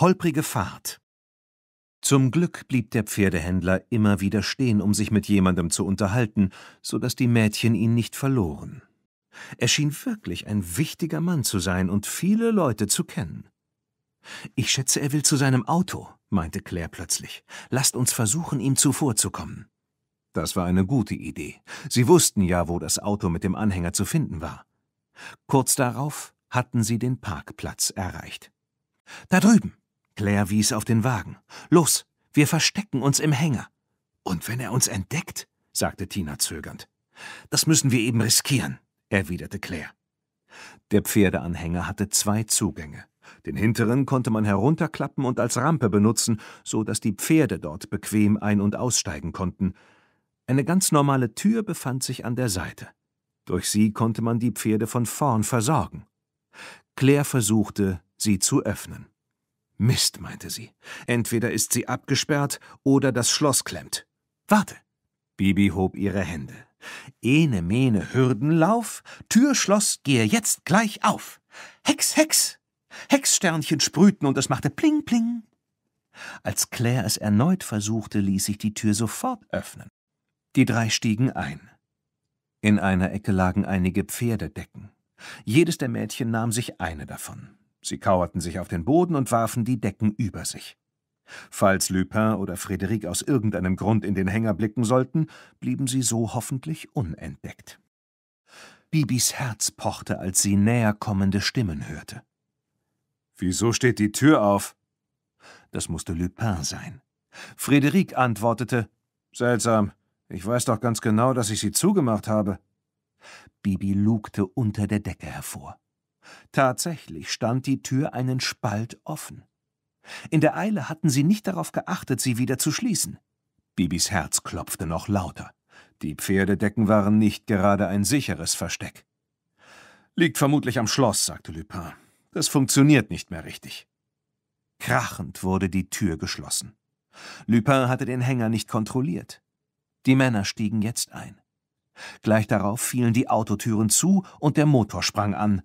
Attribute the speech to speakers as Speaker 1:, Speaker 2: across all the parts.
Speaker 1: Holprige Fahrt. Zum Glück blieb der Pferdehändler immer wieder stehen, um sich mit jemandem zu unterhalten, so dass die Mädchen ihn nicht verloren. Er schien wirklich ein wichtiger Mann zu sein und viele Leute zu kennen. Ich schätze, er will zu seinem Auto, meinte Claire plötzlich. Lasst uns versuchen, ihm zuvorzukommen. Das war eine gute Idee. Sie wussten ja, wo das Auto mit dem Anhänger zu finden war. Kurz darauf hatten sie den Parkplatz erreicht. Da drüben, Claire wies auf den Wagen. Los, wir verstecken uns im Hänger. Und wenn er uns entdeckt? sagte Tina zögernd. Das müssen wir eben riskieren, erwiderte Claire. Der Pferdeanhänger hatte zwei Zugänge. Den hinteren konnte man herunterklappen und als Rampe benutzen, so dass die Pferde dort bequem ein- und aussteigen konnten. Eine ganz normale Tür befand sich an der Seite. Durch sie konnte man die Pferde von vorn versorgen. Claire versuchte, sie zu öffnen. Mist, meinte sie. Entweder ist sie abgesperrt oder das Schloss klemmt. Warte. Bibi hob ihre Hände. Ene mene Hürdenlauf, Türschloss gehe jetzt gleich auf. Hex, Hex! Hexsternchen sprühten und es machte Pling, Pling. Als Claire es erneut versuchte, ließ sich die Tür sofort öffnen. Die drei stiegen ein. In einer Ecke lagen einige Pferdedecken. Jedes der Mädchen nahm sich eine davon. Sie kauerten sich auf den Boden und warfen die Decken über sich. Falls Lupin oder Frederik aus irgendeinem Grund in den Hänger blicken sollten, blieben sie so hoffentlich unentdeckt. Bibis Herz pochte, als sie näher kommende Stimmen hörte. Wieso steht die Tür auf? Das musste Lupin sein. Frederik antwortete: Seltsam, ich weiß doch ganz genau, dass ich sie zugemacht habe. Bibi lugte unter der Decke hervor. Tatsächlich stand die Tür einen Spalt offen. In der Eile hatten sie nicht darauf geachtet, sie wieder zu schließen. Bibis Herz klopfte noch lauter. Die Pferdedecken waren nicht gerade ein sicheres Versteck. Liegt vermutlich am Schloss, sagte Lupin. Das funktioniert nicht mehr richtig. Krachend wurde die Tür geschlossen. Lupin hatte den Hänger nicht kontrolliert. Die Männer stiegen jetzt ein. Gleich darauf fielen die Autotüren zu und der Motor sprang an.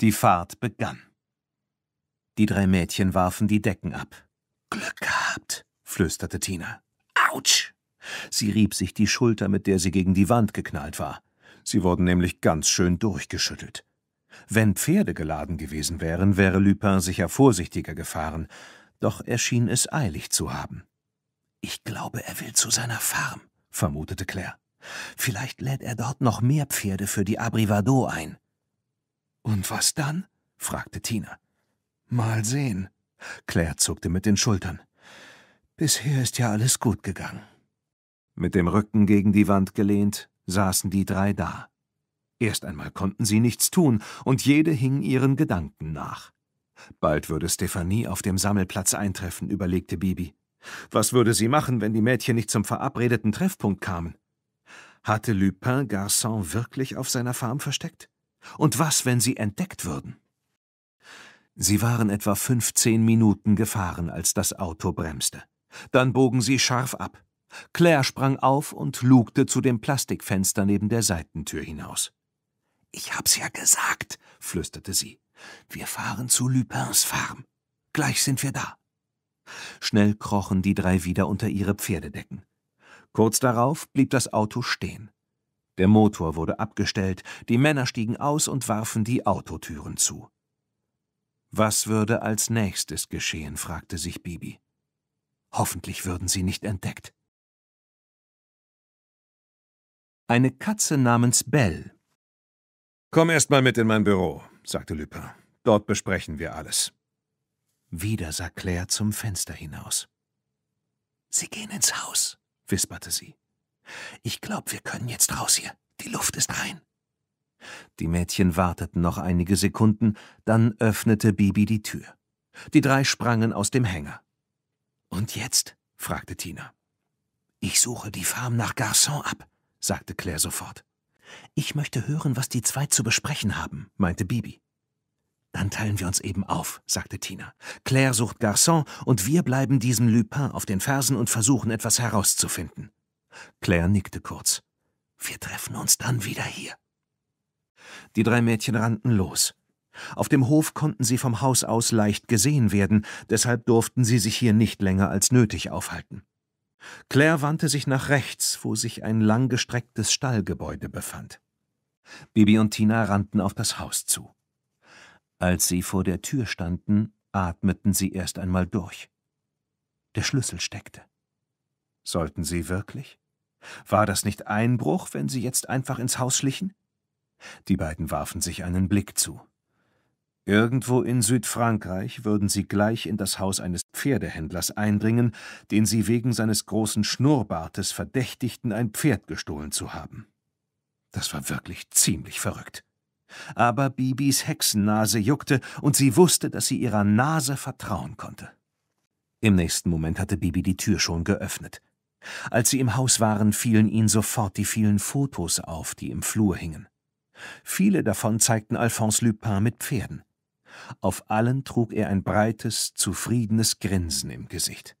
Speaker 1: Die Fahrt begann. Die drei Mädchen warfen die Decken ab. Glück gehabt, flüsterte Tina. Autsch! Sie rieb sich die Schulter, mit der sie gegen die Wand geknallt war. Sie wurden nämlich ganz schön durchgeschüttelt. Wenn Pferde geladen gewesen wären, wäre Lupin sicher vorsichtiger gefahren, doch er schien es eilig zu haben. Ich glaube, er will zu seiner Farm, vermutete Claire. Vielleicht lädt er dort noch mehr Pferde für die Abrivado ein. Und was dann? fragte Tina. Mal sehen. Claire zuckte mit den Schultern. Bisher ist ja alles gut gegangen. Mit dem Rücken gegen die Wand gelehnt, saßen die drei da. Erst einmal konnten sie nichts tun, und jede hing ihren Gedanken nach. Bald würde Stephanie auf dem Sammelplatz eintreffen, überlegte Bibi. Was würde sie machen, wenn die Mädchen nicht zum verabredeten Treffpunkt kamen? Hatte Lupin Garçon wirklich auf seiner Farm versteckt? Und was, wenn sie entdeckt würden? Sie waren etwa 15 Minuten gefahren, als das Auto bremste. Dann bogen sie scharf ab. Claire sprang auf und lugte zu dem Plastikfenster neben der Seitentür hinaus. Ich hab's ja gesagt, flüsterte sie. Wir fahren zu Lupins Farm. Gleich sind wir da. Schnell krochen die drei wieder unter ihre Pferdedecken. Kurz darauf blieb das Auto stehen. Der Motor wurde abgestellt, die Männer stiegen aus und warfen die Autotüren zu. Was würde als nächstes geschehen, fragte sich Bibi. Hoffentlich würden sie nicht entdeckt. Eine Katze namens Belle. Komm erst mal mit in mein Büro, sagte Lupin. Dort besprechen wir alles. Wieder sah Claire zum Fenster hinaus. Sie gehen ins Haus, wisperte sie. Ich glaube, wir können jetzt raus hier. Die Luft ist rein. Die Mädchen warteten noch einige Sekunden, dann öffnete Bibi die Tür. Die drei sprangen aus dem Hänger. Und jetzt? fragte Tina. Ich suche die Farm nach Garçon ab, sagte Claire sofort. Ich möchte hören, was die zwei zu besprechen haben, meinte Bibi. Dann teilen wir uns eben auf, sagte Tina. Claire sucht Garçon und wir bleiben diesem Lupin auf den Fersen und versuchen etwas herauszufinden. Claire nickte kurz. Wir treffen uns dann wieder hier. Die drei Mädchen rannten los. Auf dem Hof konnten sie vom Haus aus leicht gesehen werden, deshalb durften sie sich hier nicht länger als nötig aufhalten. Claire wandte sich nach rechts, wo sich ein langgestrecktes Stallgebäude befand. Bibi und Tina rannten auf das Haus zu. Als sie vor der Tür standen, atmeten sie erst einmal durch. Der Schlüssel steckte. Sollten sie wirklich? War das nicht Einbruch, wenn sie jetzt einfach ins Haus schlichen? Die beiden warfen sich einen Blick zu. Irgendwo in Südfrankreich würden sie gleich in das Haus eines Pferdehändlers eindringen, den sie wegen seines großen Schnurrbartes verdächtigten, ein Pferd gestohlen zu haben. Das war wirklich ziemlich verrückt. Aber Bibis Hexennase juckte, und sie wusste, dass sie ihrer Nase vertrauen konnte. Im nächsten Moment hatte Bibi die Tür schon geöffnet. Als sie im Haus waren, fielen ihnen sofort die vielen Fotos auf, die im Flur hingen. Viele davon zeigten Alphonse Lupin mit Pferden. Auf allen trug er ein breites, zufriedenes Grinsen im Gesicht.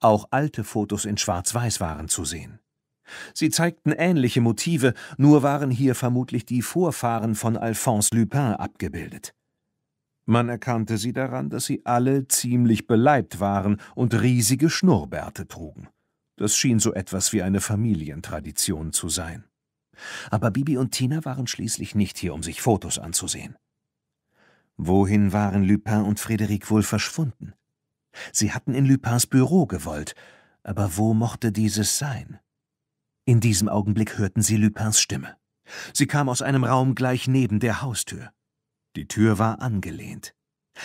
Speaker 1: Auch alte Fotos in Schwarz-Weiß waren zu sehen. Sie zeigten ähnliche Motive, nur waren hier vermutlich die Vorfahren von Alphonse Lupin abgebildet. Man erkannte sie daran, dass sie alle ziemlich beleibt waren und riesige Schnurrbärte trugen. Das schien so etwas wie eine Familientradition zu sein. Aber Bibi und Tina waren schließlich nicht hier, um sich Fotos anzusehen. Wohin waren Lupin und Frederic wohl verschwunden? Sie hatten in Lupins Büro gewollt, aber wo mochte dieses sein? In diesem Augenblick hörten sie Lupins Stimme. Sie kam aus einem Raum gleich neben der Haustür. Die Tür war angelehnt.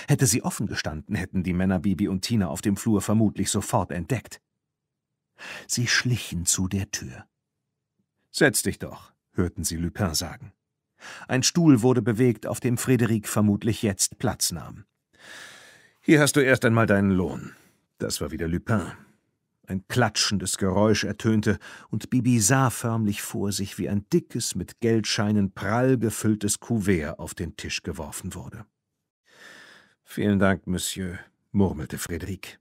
Speaker 1: Hätte sie offen gestanden, hätten die Männer Bibi und Tina auf dem Flur vermutlich sofort entdeckt. Sie schlichen zu der Tür. Setz dich doch, hörten sie Lupin sagen. Ein Stuhl wurde bewegt, auf dem Frederik vermutlich jetzt Platz nahm. Hier hast du erst einmal deinen Lohn. Das war wieder Lupin. Ein klatschendes Geräusch ertönte, und Bibi sah förmlich vor sich, wie ein dickes, mit Geldscheinen prall gefülltes Kuvert auf den Tisch geworfen wurde. Vielen Dank, Monsieur, murmelte Frederik.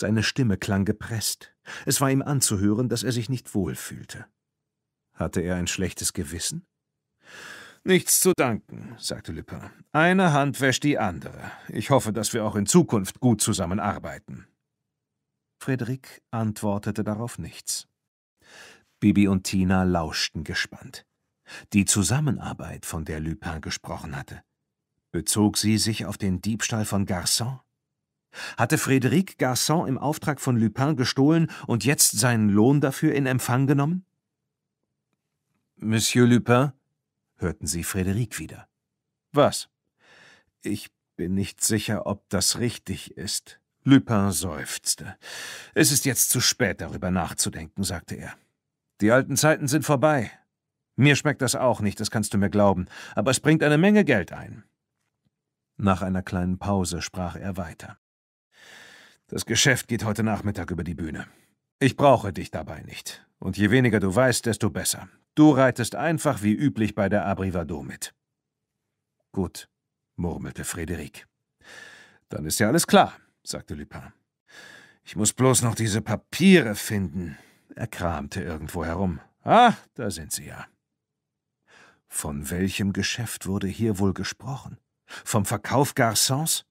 Speaker 1: Seine Stimme klang gepresst. Es war ihm anzuhören, dass er sich nicht wohl fühlte. Hatte er ein schlechtes Gewissen? Nichts zu danken, sagte Lupin. Eine Hand wäscht die andere. Ich hoffe, dass wir auch in Zukunft gut zusammenarbeiten. Frederik antwortete darauf nichts. Bibi und Tina lauschten gespannt. Die Zusammenarbeit, von der Lupin gesprochen hatte, bezog sie sich auf den Diebstahl von Garçon? Hatte Frederic Garçon im Auftrag von Lupin gestohlen und jetzt seinen Lohn dafür in Empfang genommen? Monsieur Lupin, hörten sie Frederic wieder. Was? Ich bin nicht sicher, ob das richtig ist. Lupin seufzte. Es ist jetzt zu spät, darüber nachzudenken, sagte er. Die alten Zeiten sind vorbei. Mir schmeckt das auch nicht, das kannst du mir glauben, aber es bringt eine Menge Geld ein. Nach einer kleinen Pause sprach er weiter. Das Geschäft geht heute Nachmittag über die Bühne. Ich brauche dich dabei nicht. Und je weniger du weißt, desto besser. Du reitest einfach wie üblich bei der Abrivado mit. Gut, murmelte Frederik. Dann ist ja alles klar, sagte Lupin. Ich muss bloß noch diese Papiere finden. Er kramte irgendwo herum. Ah, da sind sie ja. Von welchem Geschäft wurde hier wohl gesprochen? Vom Verkauf Garçons?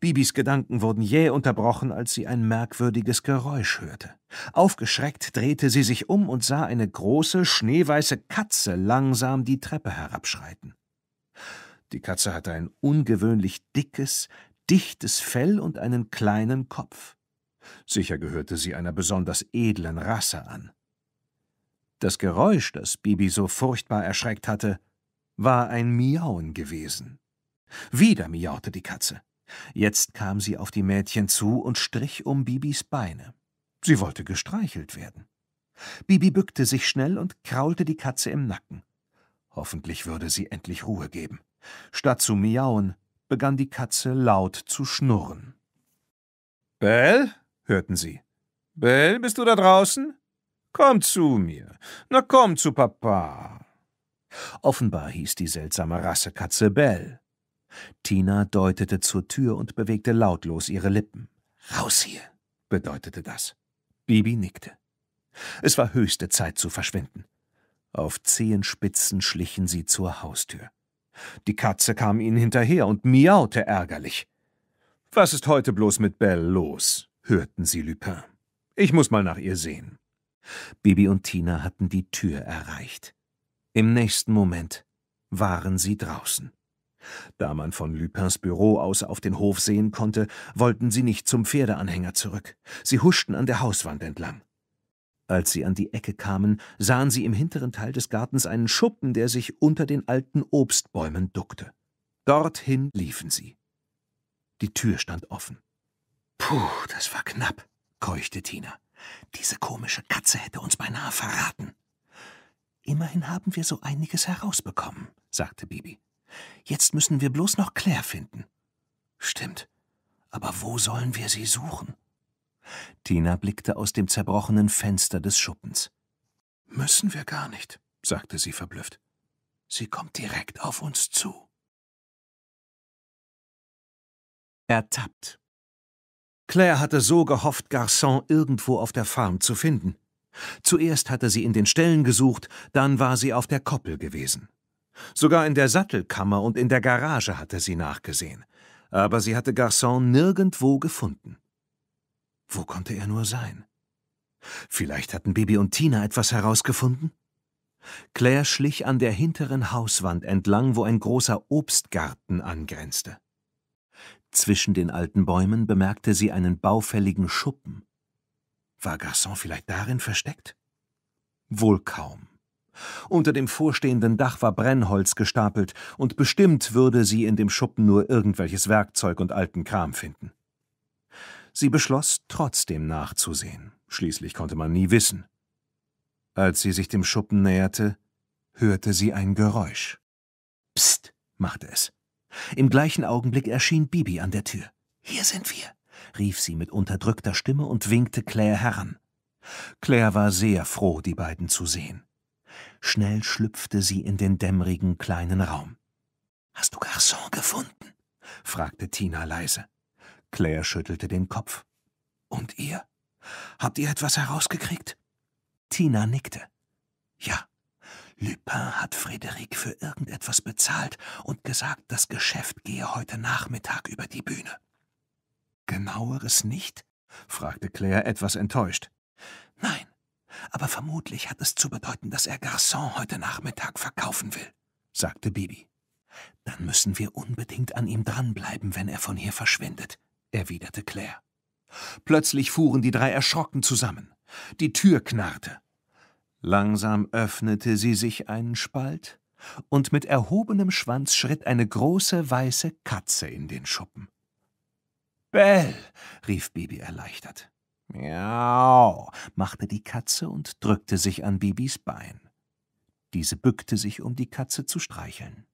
Speaker 1: Bibis Gedanken wurden jäh unterbrochen, als sie ein merkwürdiges Geräusch hörte. Aufgeschreckt drehte sie sich um und sah eine große, schneeweiße Katze langsam die Treppe herabschreiten. Die Katze hatte ein ungewöhnlich dickes, dichtes Fell und einen kleinen Kopf. Sicher gehörte sie einer besonders edlen Rasse an. Das Geräusch, das Bibi so furchtbar erschreckt hatte, war ein Miauen gewesen. Wieder miaute die Katze. Jetzt kam sie auf die Mädchen zu und strich um Bibis Beine. Sie wollte gestreichelt werden. Bibi bückte sich schnell und kraulte die Katze im Nacken. Hoffentlich würde sie endlich Ruhe geben. Statt zu miauen, begann die Katze laut zu schnurren. Bell, hörten sie. Bell, bist du da draußen? Komm zu mir. Na komm zu Papa. Offenbar hieß die seltsame Rassekatze Bell. Tina deutete zur Tür und bewegte lautlos ihre Lippen. Raus hier, bedeutete das. Bibi nickte. Es war höchste Zeit zu verschwinden. Auf Zehenspitzen schlichen sie zur Haustür. Die Katze kam ihnen hinterher und miaute ärgerlich. Was ist heute bloß mit Belle los? hörten sie Lupin. Ich muss mal nach ihr sehen. Bibi und Tina hatten die Tür erreicht. Im nächsten Moment waren sie draußen. Da man von Lupins Büro aus auf den Hof sehen konnte, wollten sie nicht zum Pferdeanhänger zurück. Sie huschten an der Hauswand entlang. Als sie an die Ecke kamen, sahen sie im hinteren Teil des Gartens einen Schuppen, der sich unter den alten Obstbäumen duckte. Dorthin liefen sie. Die Tür stand offen. Puh, das war knapp, keuchte Tina. Diese komische Katze hätte uns beinahe verraten. Immerhin haben wir so einiges herausbekommen, sagte Bibi. Jetzt müssen wir bloß noch Claire finden. Stimmt. Aber wo sollen wir sie suchen? Tina blickte aus dem zerbrochenen Fenster des Schuppens. Müssen wir gar nicht, sagte sie verblüfft. Sie kommt direkt auf uns zu. Ertappt. Claire hatte so gehofft, Garçon irgendwo auf der Farm zu finden. Zuerst hatte sie in den Ställen gesucht, dann war sie auf der Koppel gewesen. Sogar in der Sattelkammer und in der Garage hatte sie nachgesehen, aber sie hatte Garçon nirgendwo gefunden. Wo konnte er nur sein? Vielleicht hatten Bibi und Tina etwas herausgefunden? Claire schlich an der hinteren Hauswand entlang, wo ein großer Obstgarten angrenzte. Zwischen den alten Bäumen bemerkte sie einen baufälligen Schuppen. War Garçon vielleicht darin versteckt? Wohl kaum. Unter dem vorstehenden Dach war Brennholz gestapelt, und bestimmt würde sie in dem Schuppen nur irgendwelches Werkzeug und alten Kram finden. Sie beschloss, trotzdem nachzusehen. Schließlich konnte man nie wissen. Als sie sich dem Schuppen näherte, hörte sie ein Geräusch. Psst, machte es. Im gleichen Augenblick erschien Bibi an der Tür. Hier sind wir, rief sie mit unterdrückter Stimme und winkte Claire heran. Claire war sehr froh, die beiden zu sehen. Schnell schlüpfte sie in den dämmerigen kleinen Raum. Hast du Garçon gefunden? fragte Tina leise. Claire schüttelte den Kopf. Und ihr? Habt ihr etwas herausgekriegt? Tina nickte. Ja. Lupin hat Frederic für irgendetwas bezahlt und gesagt, das Geschäft gehe heute Nachmittag über die Bühne. Genaueres nicht? fragte Claire etwas enttäuscht. Nein, aber vermutlich hat es zu bedeuten, dass er Garçon heute Nachmittag verkaufen will, sagte Bibi. Dann müssen wir unbedingt an ihm dranbleiben, wenn er von hier verschwindet, erwiderte Claire. Plötzlich fuhren die drei erschrocken zusammen. Die Tür knarrte. Langsam öffnete sie sich einen Spalt, und mit erhobenem Schwanz schritt eine große weiße Katze in den Schuppen. Bell, rief Bibi erleichtert. Miau, machte die Katze und drückte sich an Bibis Bein. Diese bückte sich, um die Katze zu streicheln.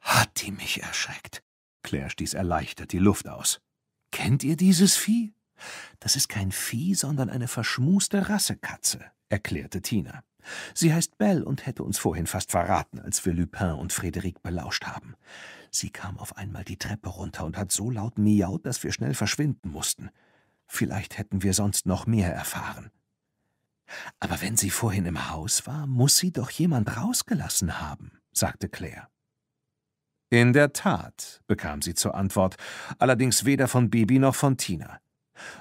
Speaker 1: Hat die mich erschreckt? Claire stieß erleichtert die Luft aus. Kennt ihr dieses Vieh? Das ist kein Vieh, sondern eine verschmuste Rassekatze, erklärte Tina. Sie heißt Belle und hätte uns vorhin fast verraten, als wir Lupin und Frederic belauscht haben. Sie kam auf einmal die Treppe runter und hat so laut miaut, dass wir schnell verschwinden mussten. Vielleicht hätten wir sonst noch mehr erfahren. Aber wenn sie vorhin im Haus war, muss sie doch jemand rausgelassen haben, sagte Claire. In der Tat, bekam sie zur Antwort, allerdings weder von Bibi noch von Tina.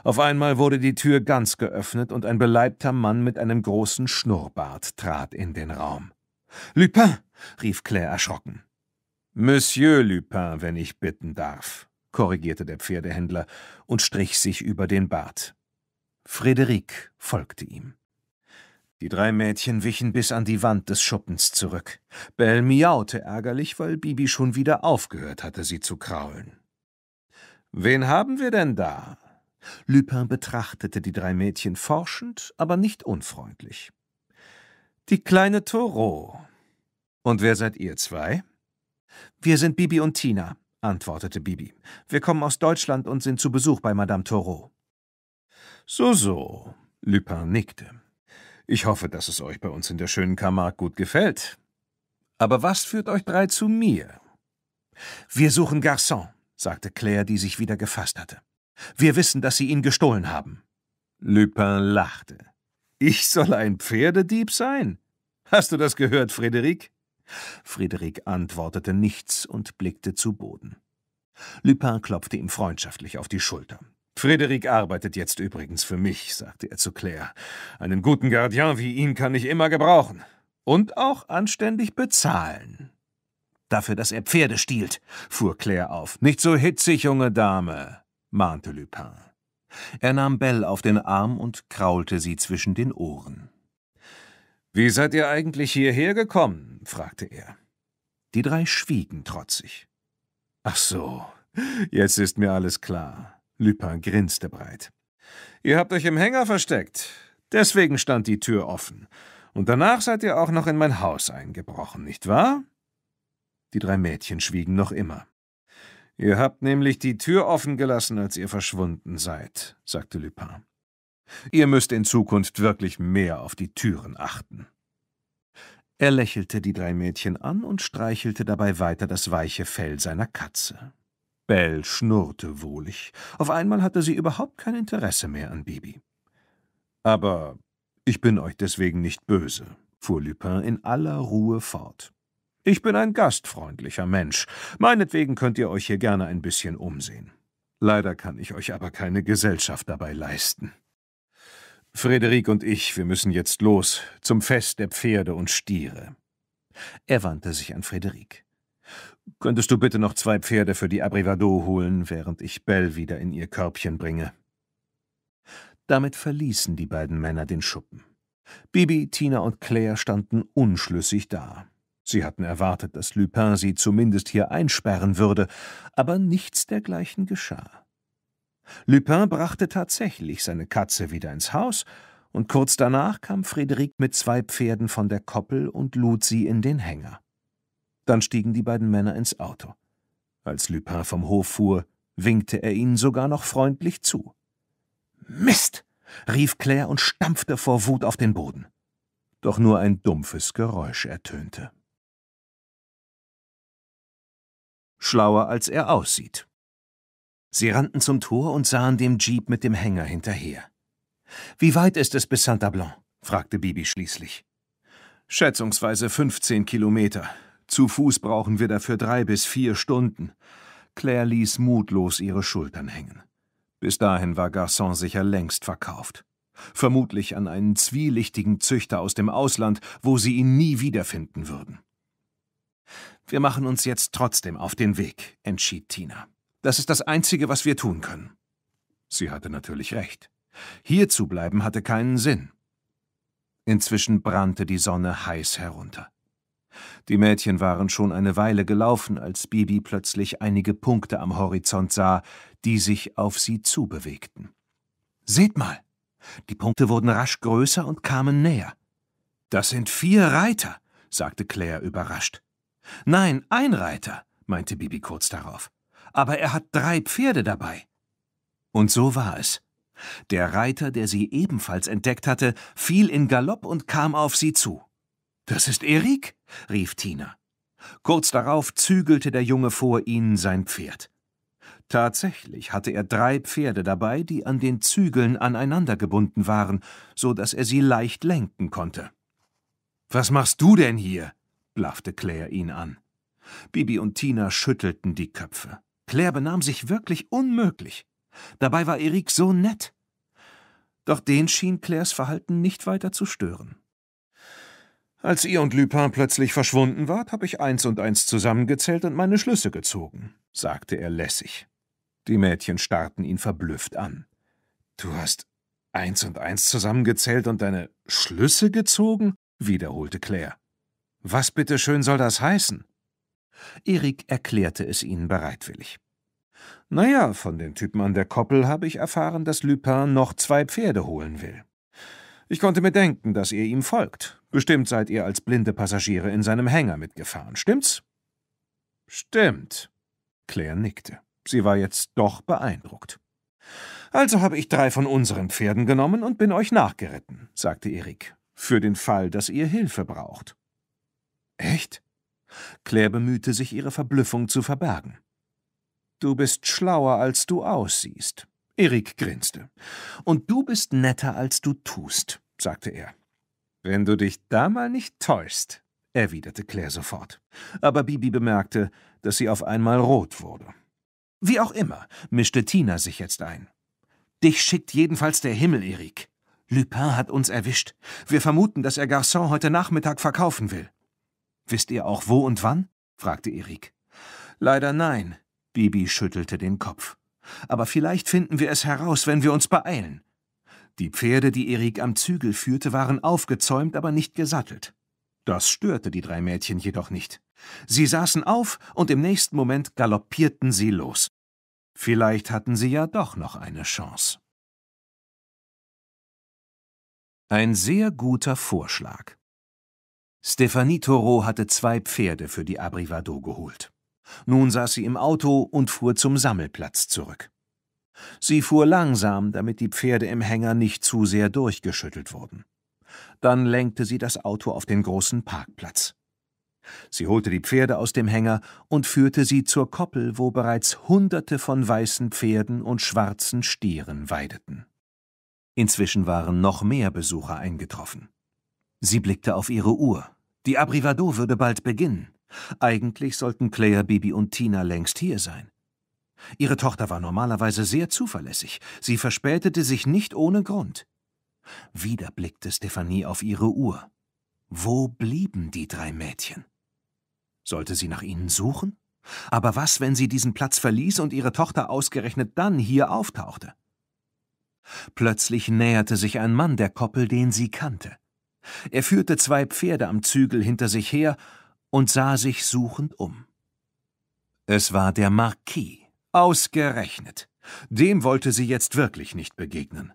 Speaker 1: Auf einmal wurde die Tür ganz geöffnet und ein beleibter Mann mit einem großen Schnurrbart trat in den Raum. Lupin! rief Claire erschrocken. Monsieur Lupin, wenn ich bitten darf, korrigierte der Pferdehändler und strich sich über den Bart. Frederic folgte ihm. Die drei Mädchen wichen bis an die Wand des Schuppens zurück. Bell miaute ärgerlich, weil Bibi schon wieder aufgehört hatte, sie zu kraulen. »Wen haben wir denn da?« Lupin betrachtete die drei Mädchen forschend, aber nicht unfreundlich. »Die kleine Taureau. Und wer seid ihr zwei?« »Wir sind Bibi und Tina antwortete Bibi. Wir kommen aus Deutschland und sind zu Besuch bei Madame Thoreau. So, so. Lupin nickte. Ich hoffe, dass es euch bei uns in der schönen Camargue gut gefällt. Aber was führt euch drei zu mir? Wir suchen Garçon, sagte Claire, die sich wieder gefasst hatte. Wir wissen, dass sie ihn gestohlen haben. Lupin lachte. Ich soll ein Pferdedieb sein? Hast du das gehört, Frederik? Friederik antwortete nichts und blickte zu Boden. Lupin klopfte ihm freundschaftlich auf die Schulter. Friederik arbeitet jetzt übrigens für mich, sagte er zu Claire. Einen guten Gardien wie ihn kann ich immer gebrauchen. Und auch anständig bezahlen. Dafür, dass er Pferde stiehlt, fuhr Claire auf. Nicht so hitzig, junge Dame, mahnte Lupin. Er nahm Bell auf den Arm und kraulte sie zwischen den Ohren. Wie seid ihr eigentlich hierher gekommen? fragte er. Die drei schwiegen trotzig. Ach so, jetzt ist mir alles klar. Lupin grinste breit. Ihr habt euch im Hänger versteckt. Deswegen stand die Tür offen. Und danach seid ihr auch noch in mein Haus eingebrochen, nicht wahr? Die drei Mädchen schwiegen noch immer. Ihr habt nämlich die Tür offen gelassen, als ihr verschwunden seid, sagte Lupin. Ihr müsst in Zukunft wirklich mehr auf die Türen achten. Er lächelte die drei Mädchen an und streichelte dabei weiter das weiche Fell seiner Katze. Bell schnurrte wohlig. Auf einmal hatte sie überhaupt kein Interesse mehr an Bibi. Aber ich bin euch deswegen nicht böse, fuhr Lupin in aller Ruhe fort. Ich bin ein gastfreundlicher Mensch. Meinetwegen könnt ihr euch hier gerne ein bisschen umsehen. Leider kann ich euch aber keine Gesellschaft dabei leisten. Frederik und ich, wir müssen jetzt los, zum Fest der Pferde und Stiere. Er wandte sich an Frederik. Könntest du bitte noch zwei Pferde für die Abrivado holen, während ich Bell wieder in ihr Körbchen bringe? Damit verließen die beiden Männer den Schuppen. Bibi, Tina und Claire standen unschlüssig da. Sie hatten erwartet, dass Lupin sie zumindest hier einsperren würde, aber nichts dergleichen geschah. Lupin brachte tatsächlich seine Katze wieder ins Haus, und kurz danach kam Frederic mit zwei Pferden von der Koppel und lud sie in den Hänger. Dann stiegen die beiden Männer ins Auto. Als Lupin vom Hof fuhr, winkte er ihnen sogar noch freundlich zu. Mist! rief Claire und stampfte vor Wut auf den Boden. Doch nur ein dumpfes Geräusch ertönte. Schlauer als er aussieht. Sie rannten zum Tor und sahen dem Jeep mit dem Hänger hinterher. Wie weit ist es bis Saint-Ablon? fragte Bibi schließlich. Schätzungsweise 15 Kilometer. Zu Fuß brauchen wir dafür drei bis vier Stunden. Claire ließ mutlos ihre Schultern hängen. Bis dahin war Garçon sicher längst verkauft. Vermutlich an einen zwielichtigen Züchter aus dem Ausland, wo sie ihn nie wiederfinden würden. Wir machen uns jetzt trotzdem auf den Weg, entschied Tina. Das ist das Einzige, was wir tun können. Sie hatte natürlich recht. Hier zu bleiben hatte keinen Sinn. Inzwischen brannte die Sonne heiß herunter. Die Mädchen waren schon eine Weile gelaufen, als Bibi plötzlich einige Punkte am Horizont sah, die sich auf sie zubewegten. Seht mal! Die Punkte wurden rasch größer und kamen näher. Das sind vier Reiter, sagte Claire überrascht. Nein, ein Reiter, meinte Bibi kurz darauf aber er hat drei Pferde dabei. Und so war es. Der Reiter, der sie ebenfalls entdeckt hatte, fiel in Galopp und kam auf sie zu. Das ist Erik? rief Tina. Kurz darauf zügelte der Junge vor ihnen sein Pferd. Tatsächlich hatte er drei Pferde dabei, die an den Zügeln aneinander gebunden waren, so dass er sie leicht lenken konnte. Was machst du denn hier? blaffte Claire ihn an. Bibi und Tina schüttelten die Köpfe. Claire benahm sich wirklich unmöglich. Dabei war Erik so nett. Doch den schien Claires Verhalten nicht weiter zu stören. Als ihr und Lupin plötzlich verschwunden wart, habe ich eins und eins zusammengezählt und meine Schlüsse gezogen, sagte er lässig. Die Mädchen starrten ihn verblüfft an. Du hast eins und eins zusammengezählt und deine Schlüsse gezogen? wiederholte Claire. Was bitteschön soll das heißen? Erik erklärte es ihnen bereitwillig. Naja, von den Typen an der Koppel habe ich erfahren, dass Lupin noch zwei Pferde holen will. Ich konnte mir denken, dass ihr ihm folgt. Bestimmt seid ihr als blinde Passagiere in seinem Hänger mitgefahren, stimmt's? Stimmt. Claire nickte. Sie war jetzt doch beeindruckt. Also habe ich drei von unseren Pferden genommen und bin euch nachgeritten, sagte Erik, für den Fall, dass ihr Hilfe braucht. Echt? Claire bemühte sich, ihre Verblüffung zu verbergen. Du bist schlauer, als du aussiehst. Erik grinste. Und du bist netter, als du tust, sagte er. Wenn du dich da mal nicht täuschst, erwiderte Claire sofort. Aber Bibi bemerkte, dass sie auf einmal rot wurde. Wie auch immer, mischte Tina sich jetzt ein. Dich schickt jedenfalls der Himmel, Erik. Lupin hat uns erwischt. Wir vermuten, dass er Garçon heute Nachmittag verkaufen will. Wisst ihr auch wo und wann? fragte Erik. Leider nein. Bibi schüttelte den Kopf. Aber vielleicht finden wir es heraus, wenn wir uns beeilen. Die Pferde, die Erik am Zügel führte, waren aufgezäumt, aber nicht gesattelt. Das störte die drei Mädchen jedoch nicht. Sie saßen auf und im nächsten Moment galoppierten sie los. Vielleicht hatten sie ja doch noch eine Chance. Ein sehr guter Vorschlag. Stefanie Thoreau hatte zwei Pferde für die Abrivado geholt. Nun saß sie im Auto und fuhr zum Sammelplatz zurück. Sie fuhr langsam, damit die Pferde im Hänger nicht zu sehr durchgeschüttelt wurden. Dann lenkte sie das Auto auf den großen Parkplatz. Sie holte die Pferde aus dem Hänger und führte sie zur Koppel, wo bereits Hunderte von weißen Pferden und schwarzen Stieren weideten. Inzwischen waren noch mehr Besucher eingetroffen. Sie blickte auf ihre Uhr. Die Abrivado würde bald beginnen. Eigentlich sollten Claire, Bibi und Tina längst hier sein. Ihre Tochter war normalerweise sehr zuverlässig. Sie verspätete sich nicht ohne Grund. Wieder blickte Stefanie auf ihre Uhr. Wo blieben die drei Mädchen? Sollte sie nach ihnen suchen? Aber was, wenn sie diesen Platz verließ und ihre Tochter ausgerechnet dann hier auftauchte? Plötzlich näherte sich ein Mann der Koppel, den sie kannte. Er führte zwei Pferde am Zügel hinter sich her und sah sich suchend um. Es war der Marquis. Ausgerechnet. Dem wollte sie jetzt wirklich nicht begegnen.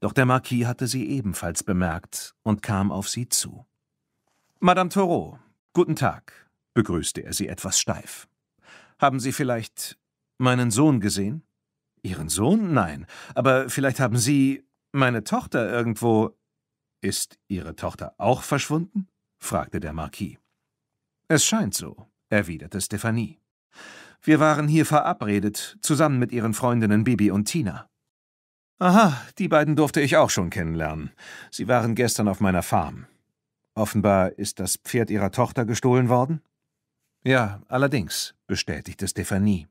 Speaker 1: Doch der Marquis hatte sie ebenfalls bemerkt und kam auf sie zu. Madame Thoreau, guten Tag, begrüßte er sie etwas steif. Haben Sie vielleicht meinen Sohn gesehen? Ihren Sohn? Nein. Aber vielleicht haben Sie meine Tochter irgendwo. Ist Ihre Tochter auch verschwunden? fragte der Marquis. Es scheint so, erwiderte Stephanie. Wir waren hier verabredet, zusammen mit ihren Freundinnen Bibi und Tina. Aha, die beiden durfte ich auch schon kennenlernen. Sie waren gestern auf meiner Farm. Offenbar ist das Pferd ihrer Tochter gestohlen worden? Ja, allerdings, bestätigte Stephanie.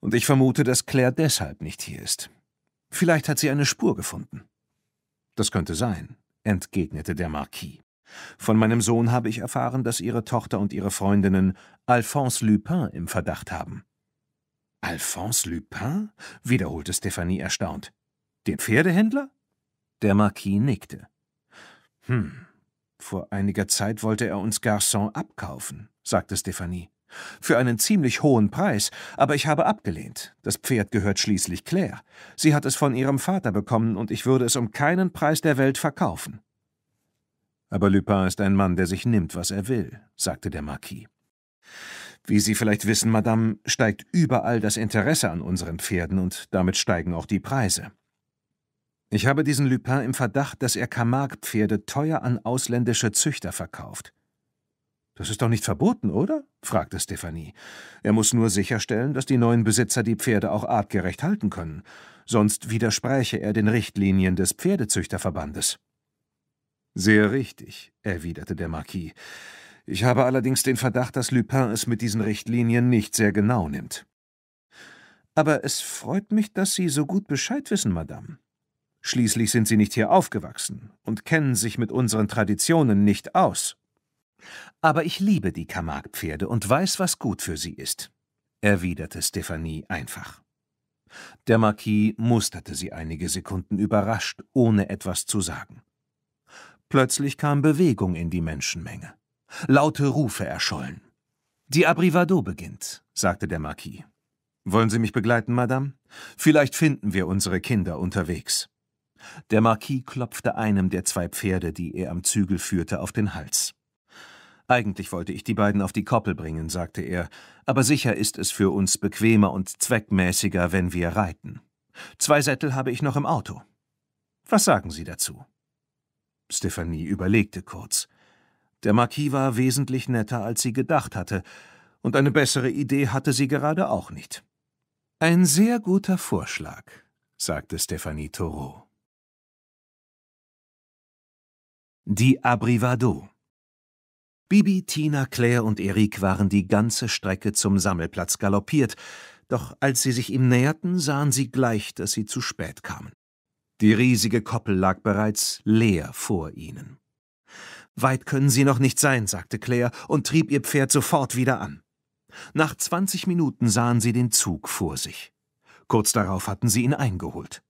Speaker 1: Und ich vermute, dass Claire deshalb nicht hier ist. Vielleicht hat sie eine Spur gefunden. Das könnte sein, entgegnete der Marquis. Von meinem Sohn habe ich erfahren, dass Ihre Tochter und Ihre Freundinnen Alphonse Lupin im Verdacht haben. Alphonse Lupin? wiederholte Stephanie erstaunt. Den Pferdehändler? Der Marquis nickte. Hm, vor einiger Zeit wollte er uns Garçon abkaufen, sagte Stephanie. Für einen ziemlich hohen Preis, aber ich habe abgelehnt. Das Pferd gehört schließlich Claire. Sie hat es von ihrem Vater bekommen und ich würde es um keinen Preis der Welt verkaufen. Aber Lupin ist ein Mann, der sich nimmt, was er will, sagte der Marquis. Wie Sie vielleicht wissen, Madame, steigt überall das Interesse an unseren Pferden und damit steigen auch die Preise. Ich habe diesen Lupin im Verdacht, dass er Camargue-Pferde teuer an ausländische Züchter verkauft. Das ist doch nicht verboten, oder? fragte Stefanie. Er muss nur sicherstellen, dass die neuen Besitzer die Pferde auch artgerecht halten können, sonst widerspräche er den Richtlinien des Pferdezüchterverbandes. Sehr richtig, erwiderte der Marquis. Ich habe allerdings den Verdacht, dass Lupin es mit diesen Richtlinien nicht sehr genau nimmt. Aber es freut mich, dass Sie so gut Bescheid wissen, Madame. Schließlich sind Sie nicht hier aufgewachsen und kennen sich mit unseren Traditionen nicht aus. Aber ich liebe die Camargue-Pferde und weiß, was gut für sie ist, erwiderte Stephanie einfach. Der Marquis musterte sie einige Sekunden überrascht, ohne etwas zu sagen. Plötzlich kam Bewegung in die Menschenmenge. Laute Rufe erschollen. Die Abrivado beginnt, sagte der Marquis. Wollen Sie mich begleiten, Madame? Vielleicht finden wir unsere Kinder unterwegs. Der Marquis klopfte einem der zwei Pferde, die er am Zügel führte, auf den Hals. Eigentlich wollte ich die beiden auf die Koppel bringen, sagte er, aber sicher ist es für uns bequemer und zweckmäßiger, wenn wir reiten. Zwei Sättel habe ich noch im Auto. Was sagen Sie dazu? Stephanie überlegte kurz. Der Marquis war wesentlich netter, als sie gedacht hatte, und eine bessere Idee hatte sie gerade auch nicht. Ein sehr guter Vorschlag, sagte Stephanie Thoreau. Die Abrivado Bibi, Tina, Claire und Erik waren die ganze Strecke zum Sammelplatz galoppiert, doch als sie sich ihm näherten, sahen sie gleich, dass sie zu spät kamen. Die riesige Koppel lag bereits leer vor ihnen. Weit können sie noch nicht sein, sagte Claire und trieb ihr Pferd sofort wieder an. Nach 20 Minuten sahen sie den Zug vor sich. Kurz darauf hatten sie ihn eingeholt.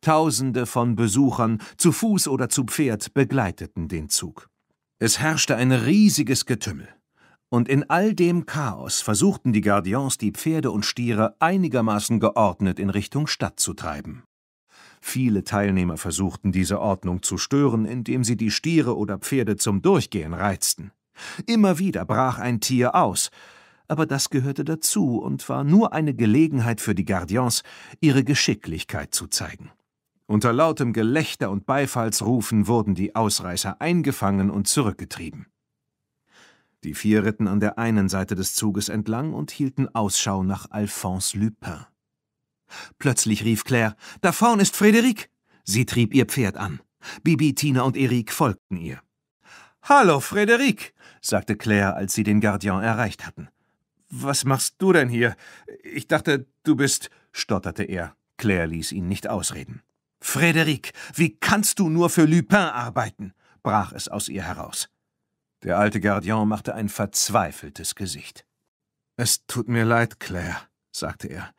Speaker 1: Tausende von Besuchern, zu Fuß oder zu Pferd, begleiteten den Zug. Es herrschte ein riesiges Getümmel. Und in all dem Chaos versuchten die Guardians, die Pferde und Stiere einigermaßen geordnet in Richtung Stadt zu treiben. Viele Teilnehmer versuchten, diese Ordnung zu stören, indem sie die Stiere oder Pferde zum Durchgehen reizten. Immer wieder brach ein Tier aus, aber das gehörte dazu und war nur eine Gelegenheit für die Guardians, ihre Geschicklichkeit zu zeigen. Unter lautem Gelächter und Beifallsrufen wurden die Ausreißer eingefangen und zurückgetrieben. Die vier ritten an der einen Seite des Zuges entlang und hielten Ausschau nach Alphonse Lupin. Plötzlich rief Claire, da vorn ist Frederik!« Sie trieb ihr Pferd an. Bibi, Tina und Eric folgten ihr. Hallo, Frederik!« sagte Claire, als sie den Gardien erreicht hatten. Was machst du denn hier? Ich dachte, du bist. stotterte er. Claire ließ ihn nicht ausreden. Frederik, wie kannst du nur für Lupin arbeiten? brach es aus ihr heraus. Der alte Gardien machte ein verzweifeltes Gesicht. Es tut mir leid, Claire, sagte er.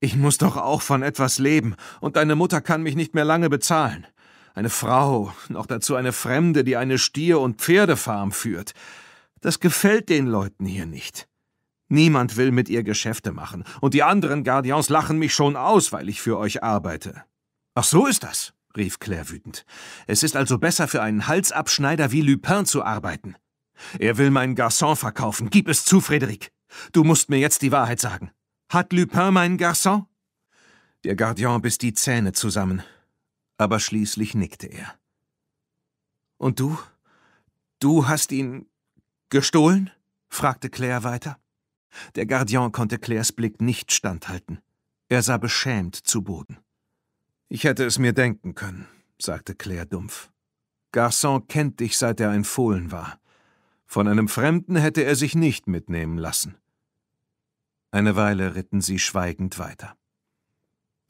Speaker 1: Ich muss doch auch von etwas leben, und deine Mutter kann mich nicht mehr lange bezahlen. Eine Frau, noch dazu eine Fremde, die eine Stier- und Pferdefarm führt. Das gefällt den Leuten hier nicht. Niemand will mit ihr Geschäfte machen, und die anderen Guardians lachen mich schon aus, weil ich für euch arbeite. Ach so ist das, rief Claire wütend. Es ist also besser für einen Halsabschneider wie Lupin zu arbeiten. Er will meinen Garçon verkaufen. Gib es zu, Frederic. Du musst mir jetzt die Wahrheit sagen. Hat Lupin meinen Garçon? Der Gardian biss die Zähne zusammen, aber schließlich nickte er. Und du? Du hast ihn gestohlen? fragte Claire weiter. Der Gardian konnte Claires Blick nicht standhalten. Er sah beschämt zu Boden. Ich hätte es mir denken können, sagte Claire dumpf. Garçon kennt dich, seit er ein Fohlen war. Von einem Fremden hätte er sich nicht mitnehmen lassen. Eine Weile ritten sie schweigend weiter.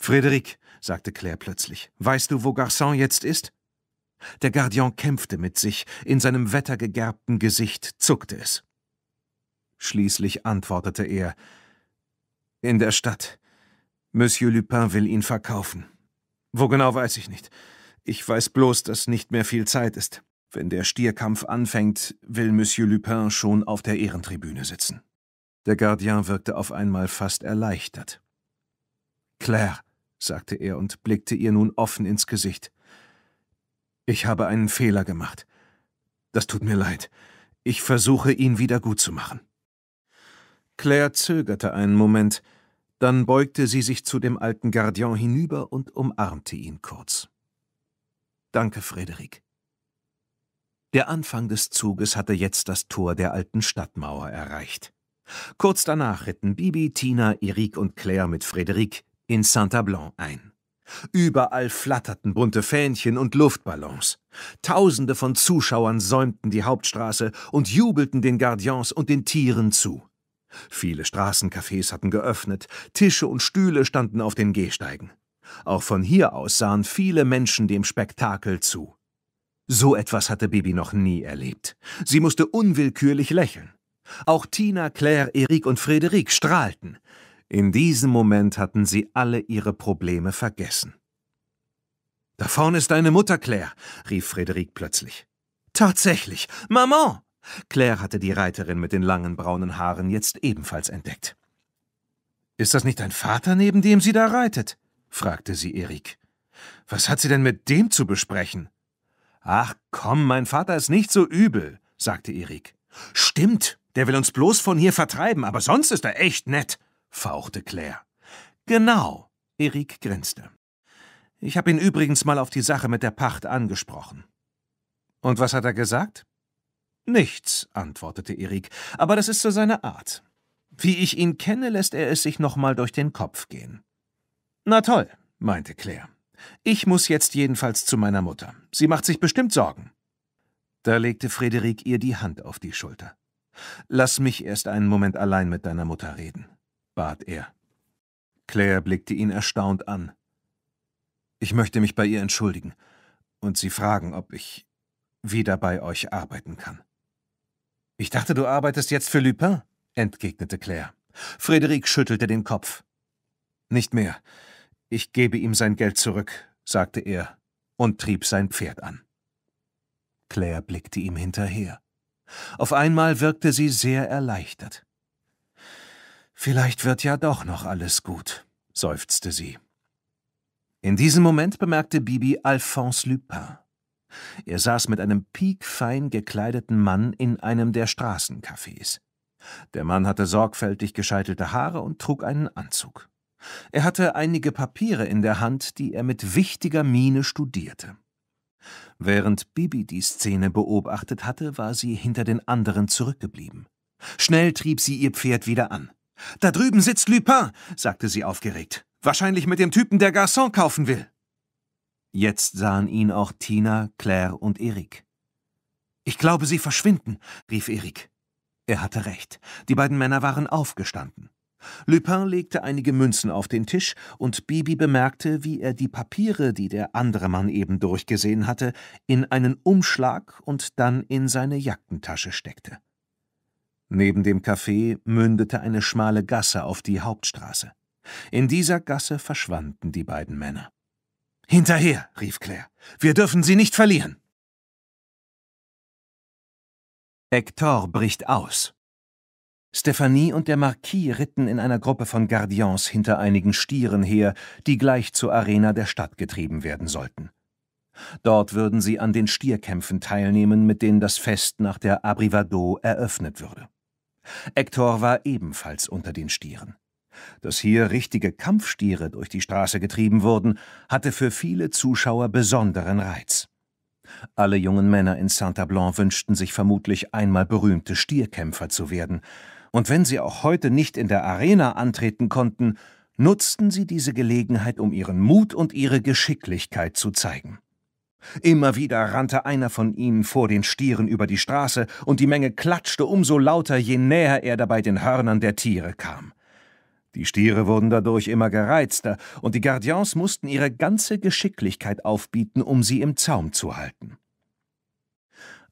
Speaker 1: Frédéric, sagte Claire plötzlich, weißt du, wo Garçon jetzt ist? Der Gardian kämpfte mit sich, in seinem wettergegerbten Gesicht zuckte es. Schließlich antwortete er, »In der Stadt. Monsieur Lupin will ihn verkaufen.« wo genau weiß ich nicht. Ich weiß bloß, dass nicht mehr viel Zeit ist. Wenn der Stierkampf anfängt, will Monsieur Lupin schon auf der Ehrentribüne sitzen. Der Gardien wirkte auf einmal fast erleichtert. Claire, sagte er und blickte ihr nun offen ins Gesicht. Ich habe einen Fehler gemacht. Das tut mir leid. Ich versuche, ihn wieder gut zu machen. Claire zögerte einen Moment, dann beugte sie sich zu dem alten Gardian hinüber und umarmte ihn kurz. Danke, Frederik. Der Anfang des Zuges hatte jetzt das Tor der alten Stadtmauer erreicht. Kurz danach ritten Bibi, Tina, Erik und Claire mit Frederik in Saint-Ablant ein. Überall flatterten bunte Fähnchen und Luftballons. Tausende von Zuschauern säumten die Hauptstraße und jubelten den Gardians und den Tieren zu. Viele Straßencafés hatten geöffnet, Tische und Stühle standen auf den Gehsteigen. Auch von hier aus sahen viele Menschen dem Spektakel zu. So etwas hatte Bibi noch nie erlebt. Sie musste unwillkürlich lächeln. Auch Tina, Claire, Erik und Frederik strahlten. In diesem Moment hatten sie alle ihre Probleme vergessen. Da vorne ist deine Mutter, Claire, rief Frederik plötzlich. Tatsächlich, Maman! Claire hatte die Reiterin mit den langen braunen Haaren jetzt ebenfalls entdeckt. Ist das nicht dein Vater, neben dem sie da reitet? fragte sie Erik. Was hat sie denn mit dem zu besprechen? Ach komm, mein Vater ist nicht so übel, sagte Erik. Stimmt, der will uns bloß von hier vertreiben, aber sonst ist er echt nett, fauchte Claire. Genau, Erik grinste. Ich habe ihn übrigens mal auf die Sache mit der Pacht angesprochen. Und was hat er gesagt? Nichts, antwortete Erik, aber das ist so seine Art. Wie ich ihn kenne, lässt er es sich nochmal durch den Kopf gehen. Na toll, meinte Claire. Ich muss jetzt jedenfalls zu meiner Mutter. Sie macht sich bestimmt Sorgen. Da legte Frederik ihr die Hand auf die Schulter. Lass mich erst einen Moment allein mit deiner Mutter reden, bat er. Claire blickte ihn erstaunt an. Ich möchte mich bei ihr entschuldigen und sie fragen, ob ich wieder bei euch arbeiten kann. Ich dachte, du arbeitest jetzt für Lupin, entgegnete Claire. Frederic schüttelte den Kopf. Nicht mehr. Ich gebe ihm sein Geld zurück, sagte er und trieb sein Pferd an. Claire blickte ihm hinterher. Auf einmal wirkte sie sehr erleichtert. Vielleicht wird ja doch noch alles gut, seufzte sie. In diesem Moment bemerkte Bibi Alphonse Lupin. Er saß mit einem piekfein gekleideten Mann in einem der Straßencafés. Der Mann hatte sorgfältig gescheitelte Haare und trug einen Anzug. Er hatte einige Papiere in der Hand, die er mit wichtiger Miene studierte. Während Bibi die Szene beobachtet hatte, war sie hinter den anderen zurückgeblieben. Schnell trieb sie ihr Pferd wieder an. Da drüben sitzt Lupin, sagte sie aufgeregt. Wahrscheinlich mit dem Typen, der Garçon kaufen will. Jetzt sahen ihn auch Tina, Claire und Erik. Ich glaube, sie verschwinden, rief Erik. Er hatte recht. Die beiden Männer waren aufgestanden. Lupin legte einige Münzen auf den Tisch und Bibi bemerkte, wie er die Papiere, die der andere Mann eben durchgesehen hatte, in einen Umschlag und dann in seine Jackentasche steckte. Neben dem Café mündete eine schmale Gasse auf die Hauptstraße. In dieser Gasse verschwanden die beiden Männer. Hinterher, rief Claire. Wir dürfen sie nicht verlieren. Hector bricht aus. Stephanie und der Marquis ritten in einer Gruppe von Gardians hinter einigen Stieren her, die gleich zur Arena der Stadt getrieben werden sollten. Dort würden sie an den Stierkämpfen teilnehmen, mit denen das Fest nach der Abrivado eröffnet würde. Hector war ebenfalls unter den Stieren dass hier richtige Kampfstiere durch die Straße getrieben wurden, hatte für viele Zuschauer besonderen Reiz. Alle jungen Männer in saint ablon wünschten sich vermutlich einmal berühmte Stierkämpfer zu werden, und wenn sie auch heute nicht in der Arena antreten konnten, nutzten sie diese Gelegenheit, um ihren Mut und ihre Geschicklichkeit zu zeigen. Immer wieder rannte einer von ihnen vor den Stieren über die Straße, und die Menge klatschte umso lauter, je näher er dabei den Hörnern der Tiere kam. Die Stiere wurden dadurch immer gereizter, und die Gardians mussten ihre ganze Geschicklichkeit aufbieten, um sie im Zaum zu halten.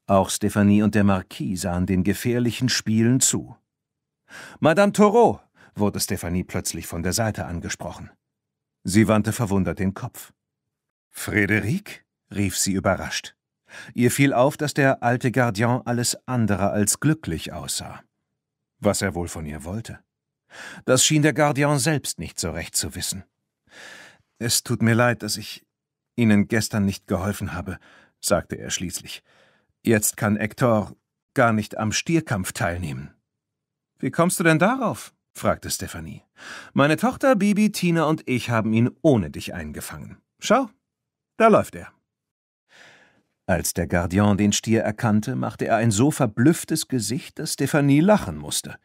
Speaker 1: Auch Stephanie und der Marquis sahen den gefährlichen Spielen zu. Madame Thoreau, wurde Stephanie plötzlich von der Seite angesprochen. Sie wandte verwundert den Kopf. Frederik? rief sie überrascht. Ihr fiel auf, dass der alte Gardian alles andere als glücklich aussah. Was er wohl von ihr wollte? Das schien der Guardian selbst nicht so recht zu wissen. Es tut mir leid, dass ich Ihnen gestern nicht geholfen habe, sagte er schließlich. Jetzt kann Hector gar nicht am Stierkampf teilnehmen. Wie kommst du denn darauf? fragte Stephanie. Meine Tochter, Bibi, Tina und ich haben ihn ohne dich eingefangen. Schau, da läuft er. Als der Guardian den Stier erkannte, machte er ein so verblüfftes Gesicht, dass Stephanie lachen musste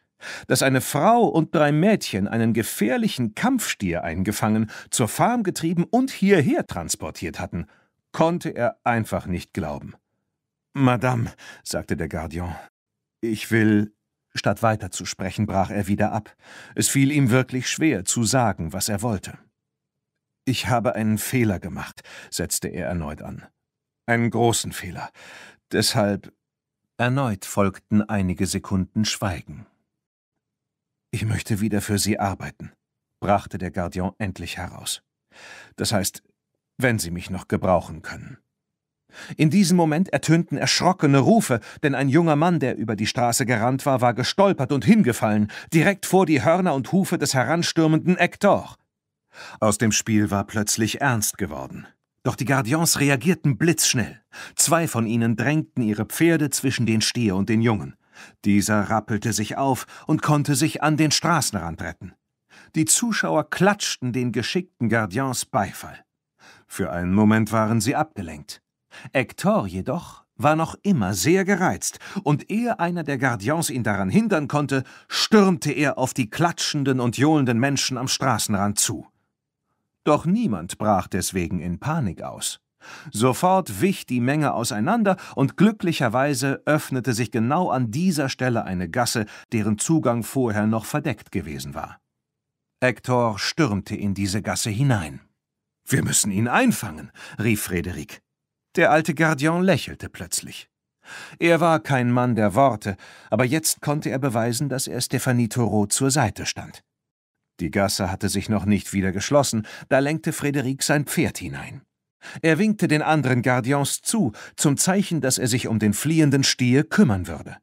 Speaker 1: dass eine Frau und drei Mädchen einen gefährlichen Kampfstier eingefangen, zur Farm getrieben und hierher transportiert hatten, konnte er einfach nicht glauben. Madame, sagte der Guardian, ich will. Statt weiterzusprechen, brach er wieder ab. Es fiel ihm wirklich schwer zu sagen, was er wollte. Ich habe einen Fehler gemacht, setzte er erneut an. Einen großen Fehler. Deshalb. Erneut folgten einige Sekunden Schweigen. Ich möchte wieder für Sie arbeiten, brachte der Gardian endlich heraus. Das heißt, wenn Sie mich noch gebrauchen können. In diesem Moment ertönten erschrockene Rufe, denn ein junger Mann, der über die Straße gerannt war, war gestolpert und hingefallen, direkt vor die Hörner und Hufe des heranstürmenden Hector. Aus dem Spiel war plötzlich ernst geworden. Doch die Gardians reagierten blitzschnell. Zwei von ihnen drängten ihre Pferde zwischen den Stier und den Jungen. Dieser rappelte sich auf und konnte sich an den Straßenrand retten. Die Zuschauer klatschten den geschickten Gardiens Beifall. Für einen Moment waren sie abgelenkt. Hector jedoch war noch immer sehr gereizt, und ehe einer der Gardiens ihn daran hindern konnte, stürmte er auf die klatschenden und johlenden Menschen am Straßenrand zu. Doch niemand brach deswegen in Panik aus. Sofort wich die Menge auseinander, und glücklicherweise öffnete sich genau an dieser Stelle eine Gasse, deren Zugang vorher noch verdeckt gewesen war. Hector stürmte in diese Gasse hinein. »Wir müssen ihn einfangen«, rief Frederik. Der alte Gardian lächelte plötzlich. Er war kein Mann der Worte, aber jetzt konnte er beweisen, dass er Stephanie Thoreau zur Seite stand. Die Gasse hatte sich noch nicht wieder geschlossen, da lenkte Frederik sein Pferd hinein. Er winkte den anderen Gardians zu, zum Zeichen, dass er sich um den fliehenden Stier kümmern würde.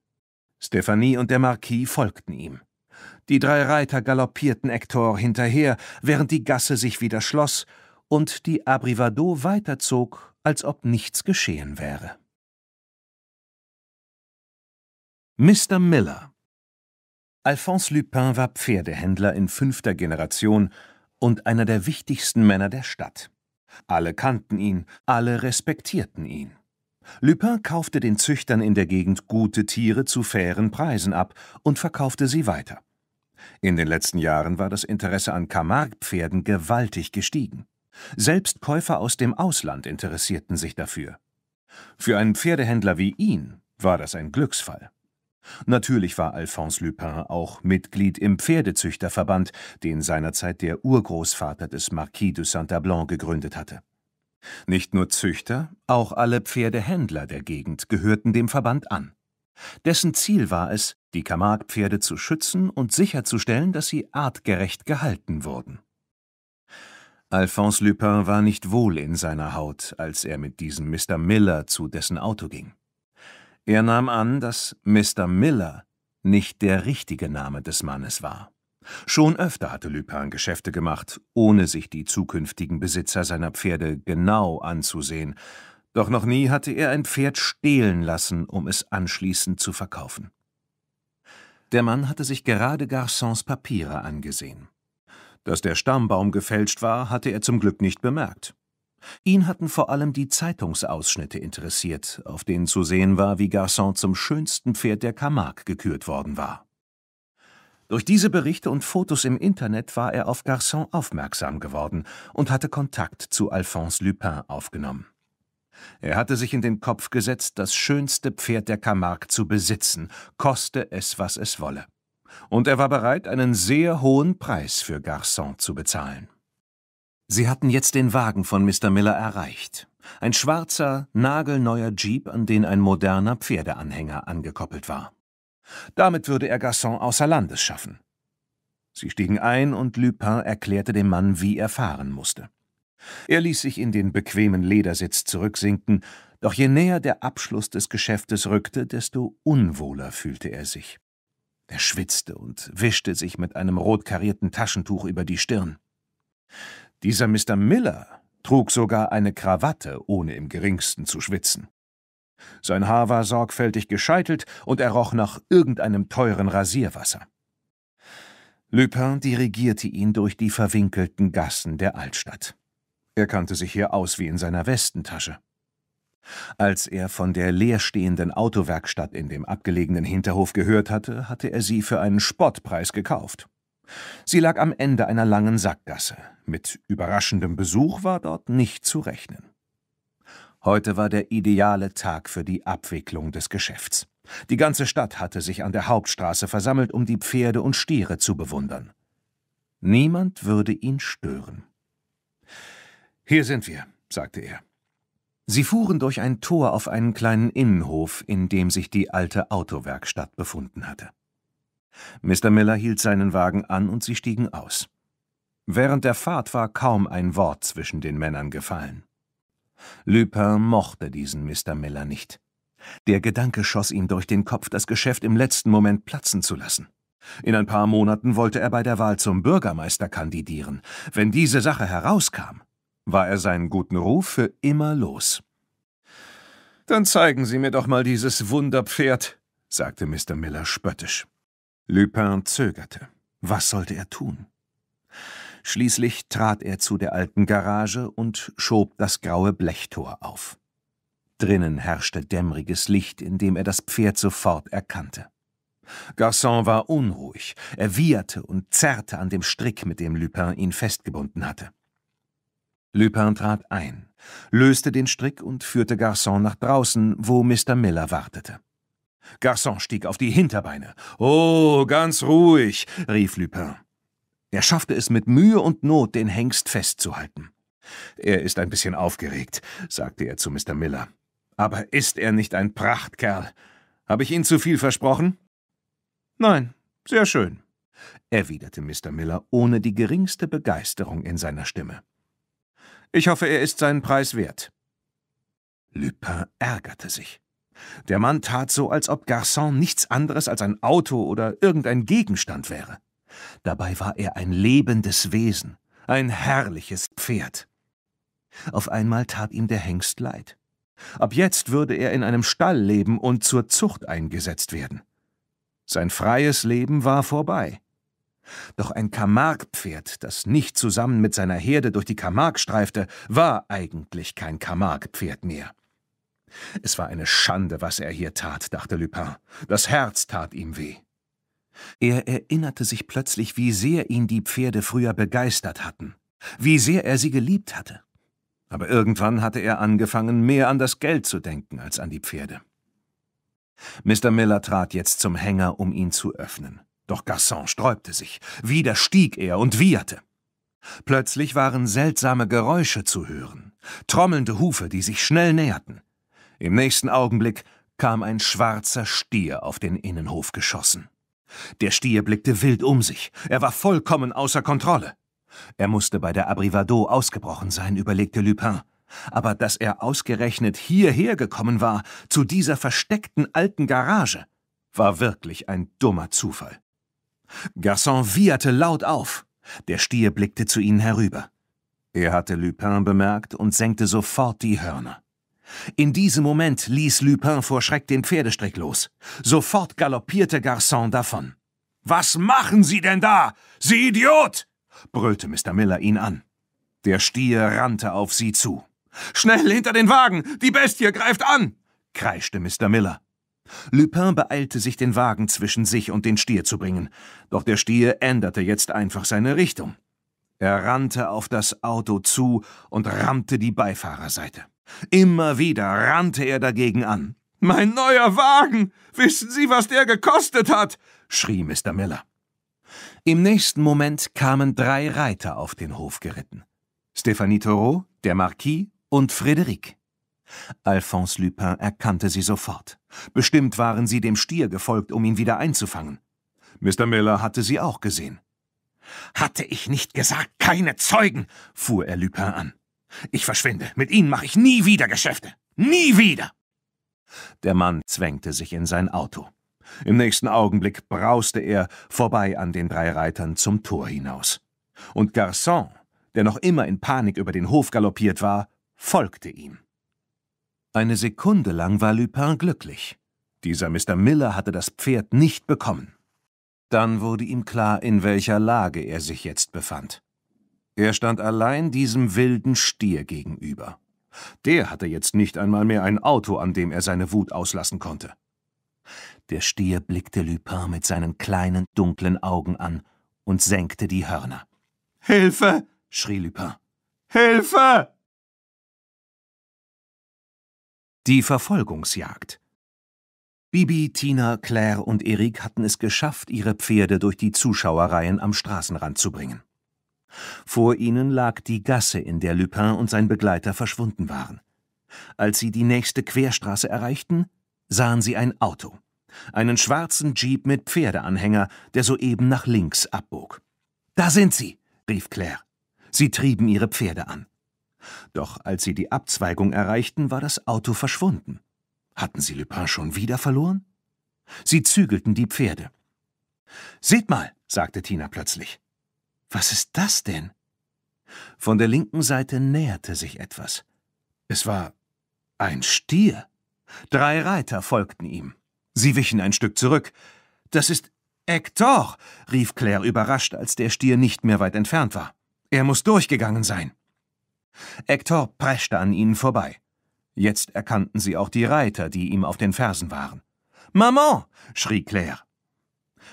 Speaker 1: Stephanie und der Marquis folgten ihm. Die drei Reiter galoppierten Hector hinterher, während die Gasse sich wieder schloss und die Abrivado weiterzog, als ob nichts geschehen wäre. Mr. Miller Alphonse Lupin war Pferdehändler in fünfter Generation und einer der wichtigsten Männer der Stadt. Alle kannten ihn, alle respektierten ihn. Lupin kaufte den Züchtern in der Gegend gute Tiere zu fairen Preisen ab und verkaufte sie weiter. In den letzten Jahren war das Interesse an Camargue-Pferden gewaltig gestiegen. Selbst Käufer aus dem Ausland interessierten sich dafür. Für einen Pferdehändler wie ihn war das ein Glücksfall. Natürlich war Alphonse Lupin auch Mitglied im Pferdezüchterverband, den seinerzeit der Urgroßvater des Marquis de Saint-Abland gegründet hatte. Nicht nur Züchter, auch alle Pferdehändler der Gegend gehörten dem Verband an. Dessen Ziel war es, die Camargue-Pferde zu schützen und sicherzustellen, dass sie artgerecht gehalten wurden. Alphonse Lupin war nicht wohl in seiner Haut, als er mit diesem Mr. Miller zu dessen Auto ging. Er nahm an, dass Mr. Miller nicht der richtige Name des Mannes war. Schon öfter hatte Lupin Geschäfte gemacht, ohne sich die zukünftigen Besitzer seiner Pferde genau anzusehen, doch noch nie hatte er ein Pferd stehlen lassen, um es anschließend zu verkaufen. Der Mann hatte sich gerade Garçons Papiere angesehen. Dass der Stammbaum gefälscht war, hatte er zum Glück nicht bemerkt. Ihn hatten vor allem die Zeitungsausschnitte interessiert, auf denen zu sehen war, wie Garçon zum schönsten Pferd der Camargue gekürt worden war. Durch diese Berichte und Fotos im Internet war er auf Garçon aufmerksam geworden und hatte Kontakt zu Alphonse Lupin aufgenommen. Er hatte sich in den Kopf gesetzt, das schönste Pferd der Camargue zu besitzen, koste es, was es wolle. Und er war bereit, einen sehr hohen Preis für Garçon zu bezahlen. Sie hatten jetzt den Wagen von Mr. Miller erreicht. Ein schwarzer, nagelneuer Jeep, an den ein moderner Pferdeanhänger angekoppelt war. Damit würde er Gasson außer Landes schaffen. Sie stiegen ein und Lupin erklärte dem Mann, wie er fahren musste. Er ließ sich in den bequemen Ledersitz zurücksinken, doch je näher der Abschluss des Geschäftes rückte, desto unwohler fühlte er sich. Er schwitzte und wischte sich mit einem rotkarierten Taschentuch über die Stirn. Dieser Mr. Miller trug sogar eine Krawatte, ohne im geringsten zu schwitzen. Sein Haar war sorgfältig gescheitelt und er roch nach irgendeinem teuren Rasierwasser. Lupin dirigierte ihn durch die verwinkelten Gassen der Altstadt. Er kannte sich hier aus wie in seiner Westentasche. Als er von der leerstehenden Autowerkstatt in dem abgelegenen Hinterhof gehört hatte, hatte er sie für einen Spottpreis gekauft. Sie lag am Ende einer langen Sackgasse. Mit überraschendem Besuch war dort nicht zu rechnen. Heute war der ideale Tag für die Abwicklung des Geschäfts. Die ganze Stadt hatte sich an der Hauptstraße versammelt, um die Pferde und Stiere zu bewundern. Niemand würde ihn stören. Hier sind wir, sagte er. Sie fuhren durch ein Tor auf einen kleinen Innenhof, in dem sich die alte Autowerkstatt befunden hatte. Mr. Miller hielt seinen Wagen an und sie stiegen aus. Während der Fahrt war kaum ein Wort zwischen den Männern gefallen. Lupin mochte diesen Mr. Miller nicht. Der Gedanke schoss ihm durch den Kopf, das Geschäft im letzten Moment platzen zu lassen. In ein paar Monaten wollte er bei der Wahl zum Bürgermeister kandidieren. Wenn diese Sache herauskam, war er seinen guten Ruf für immer los. Dann zeigen Sie mir doch mal dieses Wunderpferd, sagte Mr. Miller spöttisch. Lupin zögerte. Was sollte er tun? Schließlich trat er zu der alten Garage und schob das graue Blechtor auf. Drinnen herrschte dämmeriges Licht, in dem er das Pferd sofort erkannte. Garçon war unruhig, er wieherte und zerrte an dem Strick, mit dem Lupin ihn festgebunden hatte. Lupin trat ein, löste den Strick und führte Garçon nach draußen, wo Mr. Miller wartete. Garçon stieg auf die Hinterbeine. Oh, ganz ruhig, rief Lupin. Er schaffte es mit Mühe und Not, den Hengst festzuhalten. Er ist ein bisschen aufgeregt, sagte er zu Mr. Miller. Aber ist er nicht ein Prachtkerl? Habe ich Ihnen zu viel versprochen? Nein, sehr schön, erwiderte Mr. Miller ohne die geringste Begeisterung in seiner Stimme. Ich hoffe, er ist seinen Preis wert. Lupin ärgerte sich. Der Mann tat so, als ob Garçon nichts anderes als ein Auto oder irgendein Gegenstand wäre. Dabei war er ein lebendes Wesen, ein herrliches Pferd. Auf einmal tat ihm der Hengst leid. Ab jetzt würde er in einem Stall leben und zur Zucht eingesetzt werden. Sein freies Leben war vorbei. Doch ein Kamarkpferd, das nicht zusammen mit seiner Herde durch die Kamark streifte, war eigentlich kein Kamarkpferd mehr. Es war eine Schande, was er hier tat, dachte Lupin. Das Herz tat ihm weh. Er erinnerte sich plötzlich, wie sehr ihn die Pferde früher begeistert hatten, wie sehr er sie geliebt hatte. Aber irgendwann hatte er angefangen, mehr an das Geld zu denken als an die Pferde. Mr. Miller trat jetzt zum Hänger, um ihn zu öffnen. Doch Gasson sträubte sich. Wieder stieg er und wieherte. Plötzlich waren seltsame Geräusche zu hören. Trommelnde Hufe, die sich schnell näherten. Im nächsten Augenblick kam ein schwarzer Stier auf den Innenhof geschossen. Der Stier blickte wild um sich. Er war vollkommen außer Kontrolle. Er musste bei der Abrivado ausgebrochen sein, überlegte Lupin. Aber dass er ausgerechnet hierher gekommen war, zu dieser versteckten alten Garage, war wirklich ein dummer Zufall. Garçon wieherte laut auf. Der Stier blickte zu ihnen herüber. Er hatte Lupin bemerkt und senkte sofort die Hörner. In diesem Moment ließ Lupin vor Schreck den Pferdestrick los. Sofort galoppierte Garçon davon. Was machen Sie denn da, Sie Idiot? brüllte Mr. Miller ihn an. Der Stier rannte auf sie zu. Schnell hinter den Wagen! Die Bestie greift an! kreischte Mr. Miller. Lupin beeilte sich, den Wagen zwischen sich und den Stier zu bringen, doch der Stier änderte jetzt einfach seine Richtung. Er rannte auf das Auto zu und rammte die Beifahrerseite. Immer wieder rannte er dagegen an. Mein neuer Wagen! Wissen Sie, was der gekostet hat? schrie Mr. Miller. Im nächsten Moment kamen drei Reiter auf den Hof geritten. Stephanie Thoreau, der Marquis und Frédéric. Alphonse Lupin erkannte sie sofort. Bestimmt waren sie dem Stier gefolgt, um ihn wieder einzufangen. Mr. Miller hatte sie auch gesehen. Hatte ich nicht gesagt, keine Zeugen, fuhr er Lupin an. Ich verschwinde. Mit Ihnen mache ich nie wieder Geschäfte. Nie wieder! Der Mann zwängte sich in sein Auto. Im nächsten Augenblick brauste er vorbei an den drei Reitern zum Tor hinaus. Und Garçon, der noch immer in Panik über den Hof galoppiert war, folgte ihm. Eine Sekunde lang war Lupin glücklich. Dieser Mr. Miller hatte das Pferd nicht bekommen. Dann wurde ihm klar, in welcher Lage er sich jetzt befand. Er stand allein diesem wilden Stier gegenüber. Der hatte jetzt nicht einmal mehr ein Auto, an dem er seine Wut auslassen konnte. Der Stier blickte Lupin mit seinen kleinen, dunklen Augen an und senkte die Hörner. Hilfe! schrie Lupin. Hilfe! Die Verfolgungsjagd Bibi, Tina, Claire und Erik hatten es geschafft, ihre Pferde durch die Zuschauerreihen am Straßenrand zu bringen. Vor ihnen lag die Gasse, in der Lupin und sein Begleiter verschwunden waren. Als sie die nächste Querstraße erreichten, sahen sie ein Auto. Einen schwarzen Jeep mit Pferdeanhänger, der soeben nach links abbog. Da sind sie, rief Claire. Sie trieben ihre Pferde an. Doch als sie die Abzweigung erreichten, war das Auto verschwunden. Hatten sie Lupin schon wieder verloren? Sie zügelten die Pferde. Seht mal, sagte Tina plötzlich. Was ist das denn? Von der linken Seite näherte sich etwas. Es war ein Stier. Drei Reiter folgten ihm. Sie wichen ein Stück zurück. Das ist Hector, rief Claire überrascht, als der Stier nicht mehr weit entfernt war. Er muss durchgegangen sein. Hector preschte an ihnen vorbei. Jetzt erkannten sie auch die Reiter, die ihm auf den Fersen waren. Maman! schrie Claire.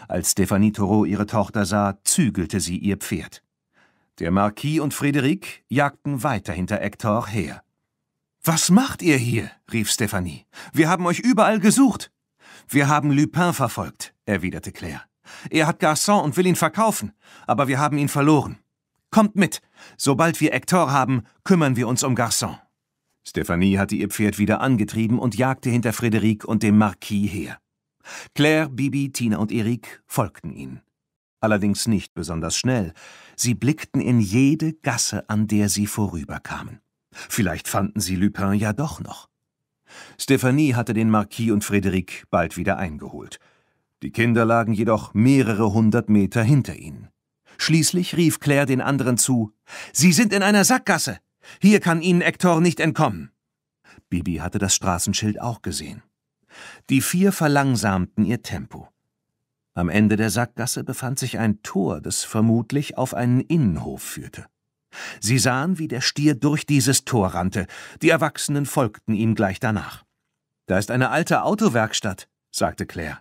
Speaker 1: Als Stephanie Thoreau ihre Tochter sah, zügelte sie ihr Pferd. Der Marquis und Frederik jagten weiter hinter Hector her. Was macht ihr hier? rief Stephanie. Wir haben euch überall gesucht. Wir haben Lupin verfolgt, erwiderte Claire. Er hat Garçon und will ihn verkaufen, aber wir haben ihn verloren. Kommt mit. Sobald wir Hector haben, kümmern wir uns um Garçon. Stephanie hatte ihr Pferd wieder angetrieben und jagte hinter Frederik und dem Marquis her. Claire, Bibi, Tina und Erik folgten ihnen. Allerdings nicht besonders schnell. Sie blickten in jede Gasse, an der sie vorüberkamen. Vielleicht fanden sie Lupin ja doch noch. Stephanie hatte den Marquis und Frederik bald wieder eingeholt. Die Kinder lagen jedoch mehrere hundert Meter hinter ihnen. Schließlich rief Claire den anderen zu: Sie sind in einer Sackgasse! Hier kann Ihnen Hector nicht entkommen! Bibi hatte das Straßenschild auch gesehen. Die vier verlangsamten ihr Tempo. Am Ende der Sackgasse befand sich ein Tor, das vermutlich auf einen Innenhof führte. Sie sahen, wie der Stier durch dieses Tor rannte. Die Erwachsenen folgten ihm gleich danach. Da ist eine alte Autowerkstatt, sagte Claire.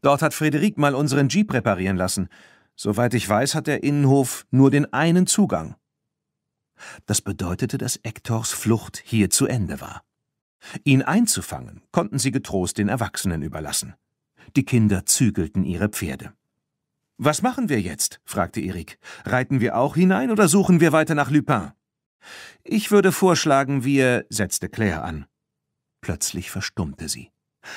Speaker 1: Dort hat Frederik mal unseren Jeep reparieren lassen. Soweit ich weiß, hat der Innenhof nur den einen Zugang. Das bedeutete, dass Hectors Flucht hier zu Ende war. Ihn einzufangen konnten sie getrost den Erwachsenen überlassen. Die Kinder zügelten ihre Pferde. Was machen wir jetzt? fragte Erik. Reiten wir auch hinein oder suchen wir weiter nach Lupin? Ich würde vorschlagen, wir, setzte Claire an. Plötzlich verstummte sie.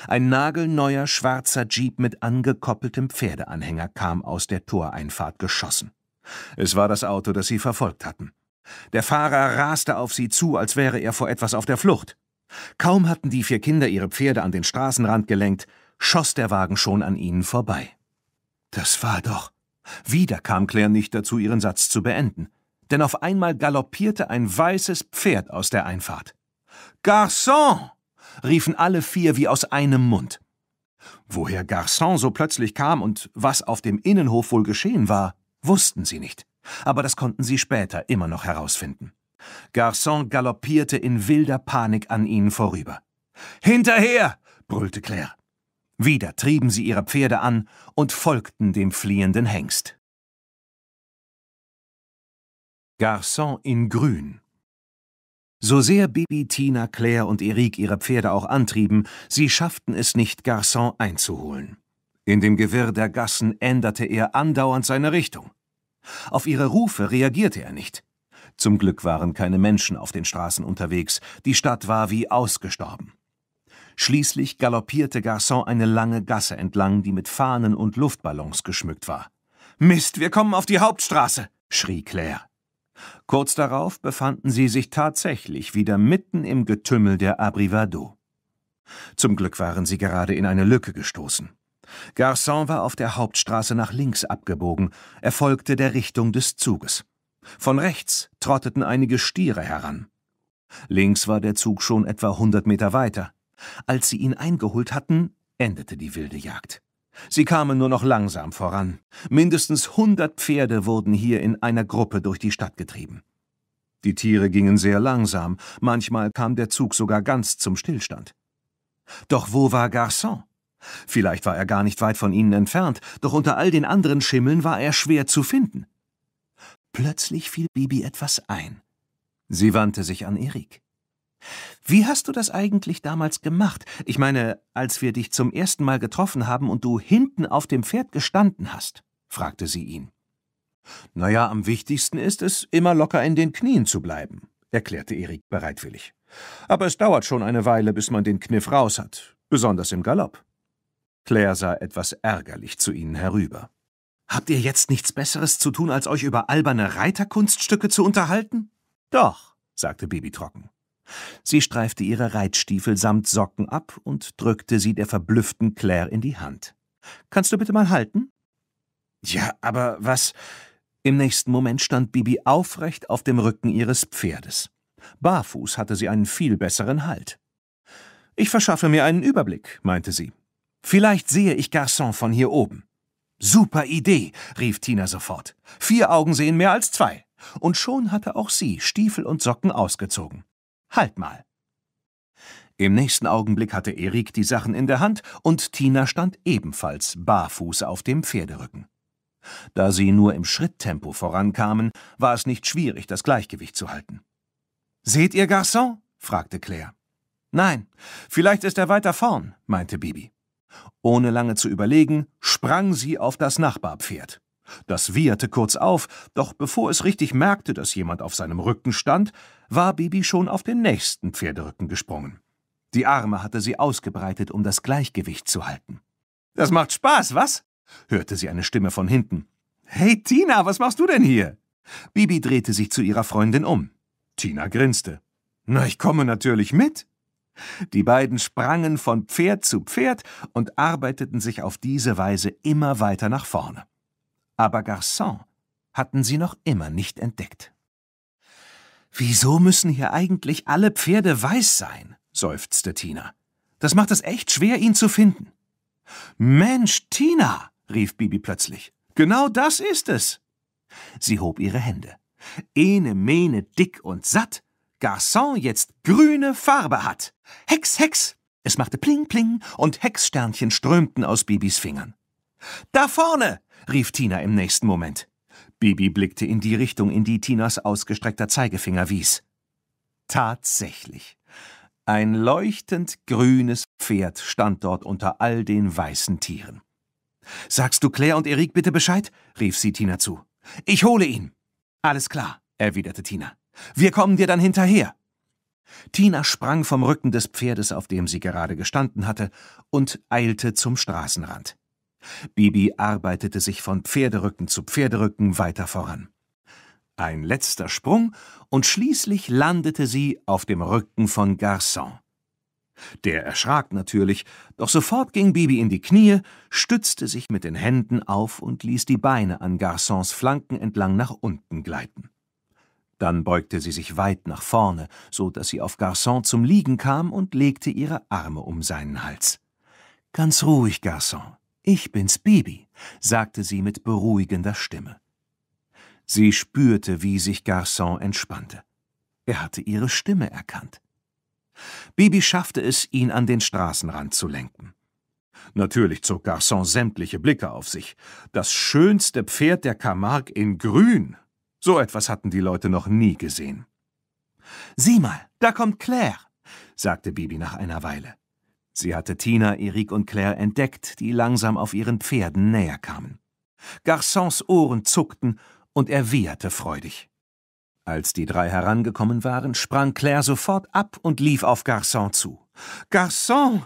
Speaker 1: Ein nagelneuer schwarzer Jeep mit angekoppeltem Pferdeanhänger kam aus der Toreinfahrt geschossen. Es war das Auto, das sie verfolgt hatten. Der Fahrer raste auf sie zu, als wäre er vor etwas auf der Flucht. Kaum hatten die vier Kinder ihre Pferde an den Straßenrand gelenkt, schoss der Wagen schon an ihnen vorbei. Das war doch. Wieder kam Claire nicht dazu, ihren Satz zu beenden, denn auf einmal galoppierte ein weißes Pferd aus der Einfahrt. Garçon! riefen alle vier wie aus einem Mund. Woher Garçon so plötzlich kam und was auf dem Innenhof wohl geschehen war, wussten sie nicht, aber das konnten sie später immer noch herausfinden. Garçon galoppierte in wilder Panik an ihnen vorüber. Hinterher! brüllte Claire. Wieder trieben sie ihre Pferde an und folgten dem fliehenden Hengst. Garçon in Grün So sehr Bibi, Tina, Claire und Eric ihre Pferde auch antrieben, sie schafften es nicht, Garçon einzuholen. In dem Gewirr der Gassen änderte er andauernd seine Richtung. Auf ihre Rufe reagierte er nicht. Zum Glück waren keine Menschen auf den Straßen unterwegs, die Stadt war wie ausgestorben. Schließlich galoppierte Garçon eine lange Gasse entlang, die mit Fahnen und Luftballons geschmückt war. Mist, wir kommen auf die Hauptstraße! schrie Claire. Kurz darauf befanden sie sich tatsächlich wieder mitten im Getümmel der Abrivado. Zum Glück waren sie gerade in eine Lücke gestoßen. Garçon war auf der Hauptstraße nach links abgebogen, er folgte der Richtung des Zuges. Von rechts trotteten einige Stiere heran. Links war der Zug schon etwa hundert Meter weiter. Als sie ihn eingeholt hatten, endete die wilde Jagd. Sie kamen nur noch langsam voran. Mindestens hundert Pferde wurden hier in einer Gruppe durch die Stadt getrieben. Die Tiere gingen sehr langsam, manchmal kam der Zug sogar ganz zum Stillstand. Doch wo war Garçon? Vielleicht war er gar nicht weit von ihnen entfernt, doch unter all den anderen Schimmeln war er schwer zu finden. Plötzlich fiel Bibi etwas ein. Sie wandte sich an Erik. Wie hast du das eigentlich damals gemacht? Ich meine, als wir dich zum ersten Mal getroffen haben und du hinten auf dem Pferd gestanden hast, fragte sie ihn. Na ja, am wichtigsten ist es, immer locker in den Knien zu bleiben, erklärte Erik bereitwillig. Aber es dauert schon eine Weile, bis man den Kniff raus hat, besonders im Galopp. Claire sah etwas ärgerlich zu ihnen herüber. Habt ihr jetzt nichts Besseres zu tun, als euch über alberne Reiterkunststücke zu unterhalten? Doch, sagte Bibi trocken. Sie streifte ihre Reitstiefel samt Socken ab und drückte sie der verblüfften Claire in die Hand. Kannst du bitte mal halten? Ja, aber was? Im nächsten Moment stand Bibi aufrecht auf dem Rücken ihres Pferdes. Barfuß hatte sie einen viel besseren Halt. Ich verschaffe mir einen Überblick, meinte sie. Vielleicht sehe ich Garçon von hier oben. Super Idee, rief Tina sofort. Vier Augen sehen mehr als zwei. Und schon hatte auch sie Stiefel und Socken ausgezogen. Halt mal. Im nächsten Augenblick hatte Erik die Sachen in der Hand und Tina stand ebenfalls barfuß auf dem Pferderücken. Da sie nur im Schritttempo vorankamen, war es nicht schwierig, das Gleichgewicht zu halten. Seht ihr, Garçon? fragte Claire. Nein, vielleicht ist er weiter vorn, meinte Bibi. Ohne lange zu überlegen, sprang sie auf das Nachbarpferd. Das wieherte kurz auf, doch bevor es richtig merkte, dass jemand auf seinem Rücken stand, war Bibi schon auf den nächsten Pferderücken gesprungen. Die Arme hatte sie ausgebreitet, um das Gleichgewicht zu halten. Das macht Spaß, was? hörte sie eine Stimme von hinten. Hey Tina, was machst du denn hier? Bibi drehte sich zu ihrer Freundin um. Tina grinste. Na, ich komme natürlich mit. Die beiden sprangen von Pferd zu Pferd und arbeiteten sich auf diese Weise immer weiter nach vorne. Aber Garçon hatten sie noch immer nicht entdeckt. Wieso müssen hier eigentlich alle Pferde weiß sein? seufzte Tina. Das macht es echt schwer, ihn zu finden. Mensch, Tina, rief Bibi plötzlich. Genau das ist es. Sie hob ihre Hände. Ene, mene, dick und satt Garçon jetzt grüne Farbe hat. Hex, Hex! Es machte Pling, Pling und Hexsternchen strömten aus Bibis Fingern. Da vorne! rief Tina im nächsten Moment. Bibi blickte in die Richtung, in die Tinas ausgestreckter Zeigefinger wies. Tatsächlich. Ein leuchtend grünes Pferd stand dort unter all den weißen Tieren. Sagst du Claire und Erik bitte Bescheid? rief sie Tina zu. Ich hole ihn. Alles klar, erwiderte Tina. Wir kommen dir dann hinterher. Tina sprang vom Rücken des Pferdes, auf dem sie gerade gestanden hatte, und eilte zum Straßenrand. Bibi arbeitete sich von Pferderücken zu Pferderücken weiter voran. Ein letzter Sprung, und schließlich landete sie auf dem Rücken von Garçon. Der erschrak natürlich, doch sofort ging Bibi in die Knie, stützte sich mit den Händen auf und ließ die Beine an Garçons Flanken entlang nach unten gleiten. Dann beugte sie sich weit nach vorne, so dass sie auf Garçon zum Liegen kam und legte ihre Arme um seinen Hals. Ganz ruhig, Garçon. Ich bin's Bibi, sagte sie mit beruhigender Stimme. Sie spürte, wie sich Garçon entspannte. Er hatte ihre Stimme erkannt. Bibi schaffte es, ihn an den Straßenrand zu lenken. Natürlich zog Garçon sämtliche Blicke auf sich. Das schönste Pferd der Camargue in Grün, so etwas hatten die Leute noch nie gesehen. Sieh mal, da kommt Claire, sagte Bibi nach einer Weile. Sie hatte Tina, Erik und Claire entdeckt, die langsam auf ihren Pferden näher kamen. Garçons Ohren zuckten und er wieherte freudig. Als die drei herangekommen waren, sprang Claire sofort ab und lief auf Garçon zu. Garçon,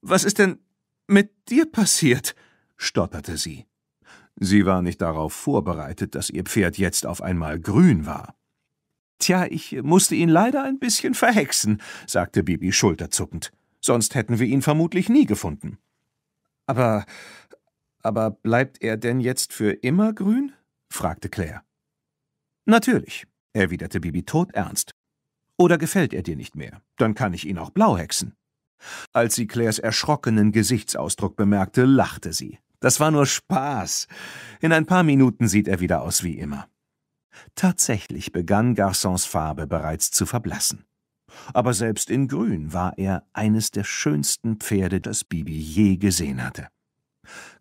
Speaker 1: was ist denn mit dir passiert? stotterte sie. Sie war nicht darauf vorbereitet, dass ihr Pferd jetzt auf einmal grün war. Tja, ich musste ihn leider ein bisschen verhexen, sagte Bibi schulterzuckend. Sonst hätten wir ihn vermutlich nie gefunden. Aber. aber bleibt er denn jetzt für immer grün? fragte Claire. Natürlich, erwiderte Bibi todernst. Oder gefällt er dir nicht mehr? Dann kann ich ihn auch blau hexen. Als sie Claires erschrockenen Gesichtsausdruck bemerkte, lachte sie. Das war nur Spaß. In ein paar Minuten sieht er wieder aus wie immer. Tatsächlich begann Garçons Farbe bereits zu verblassen. Aber selbst in Grün war er eines der schönsten Pferde, das Bibi je gesehen hatte.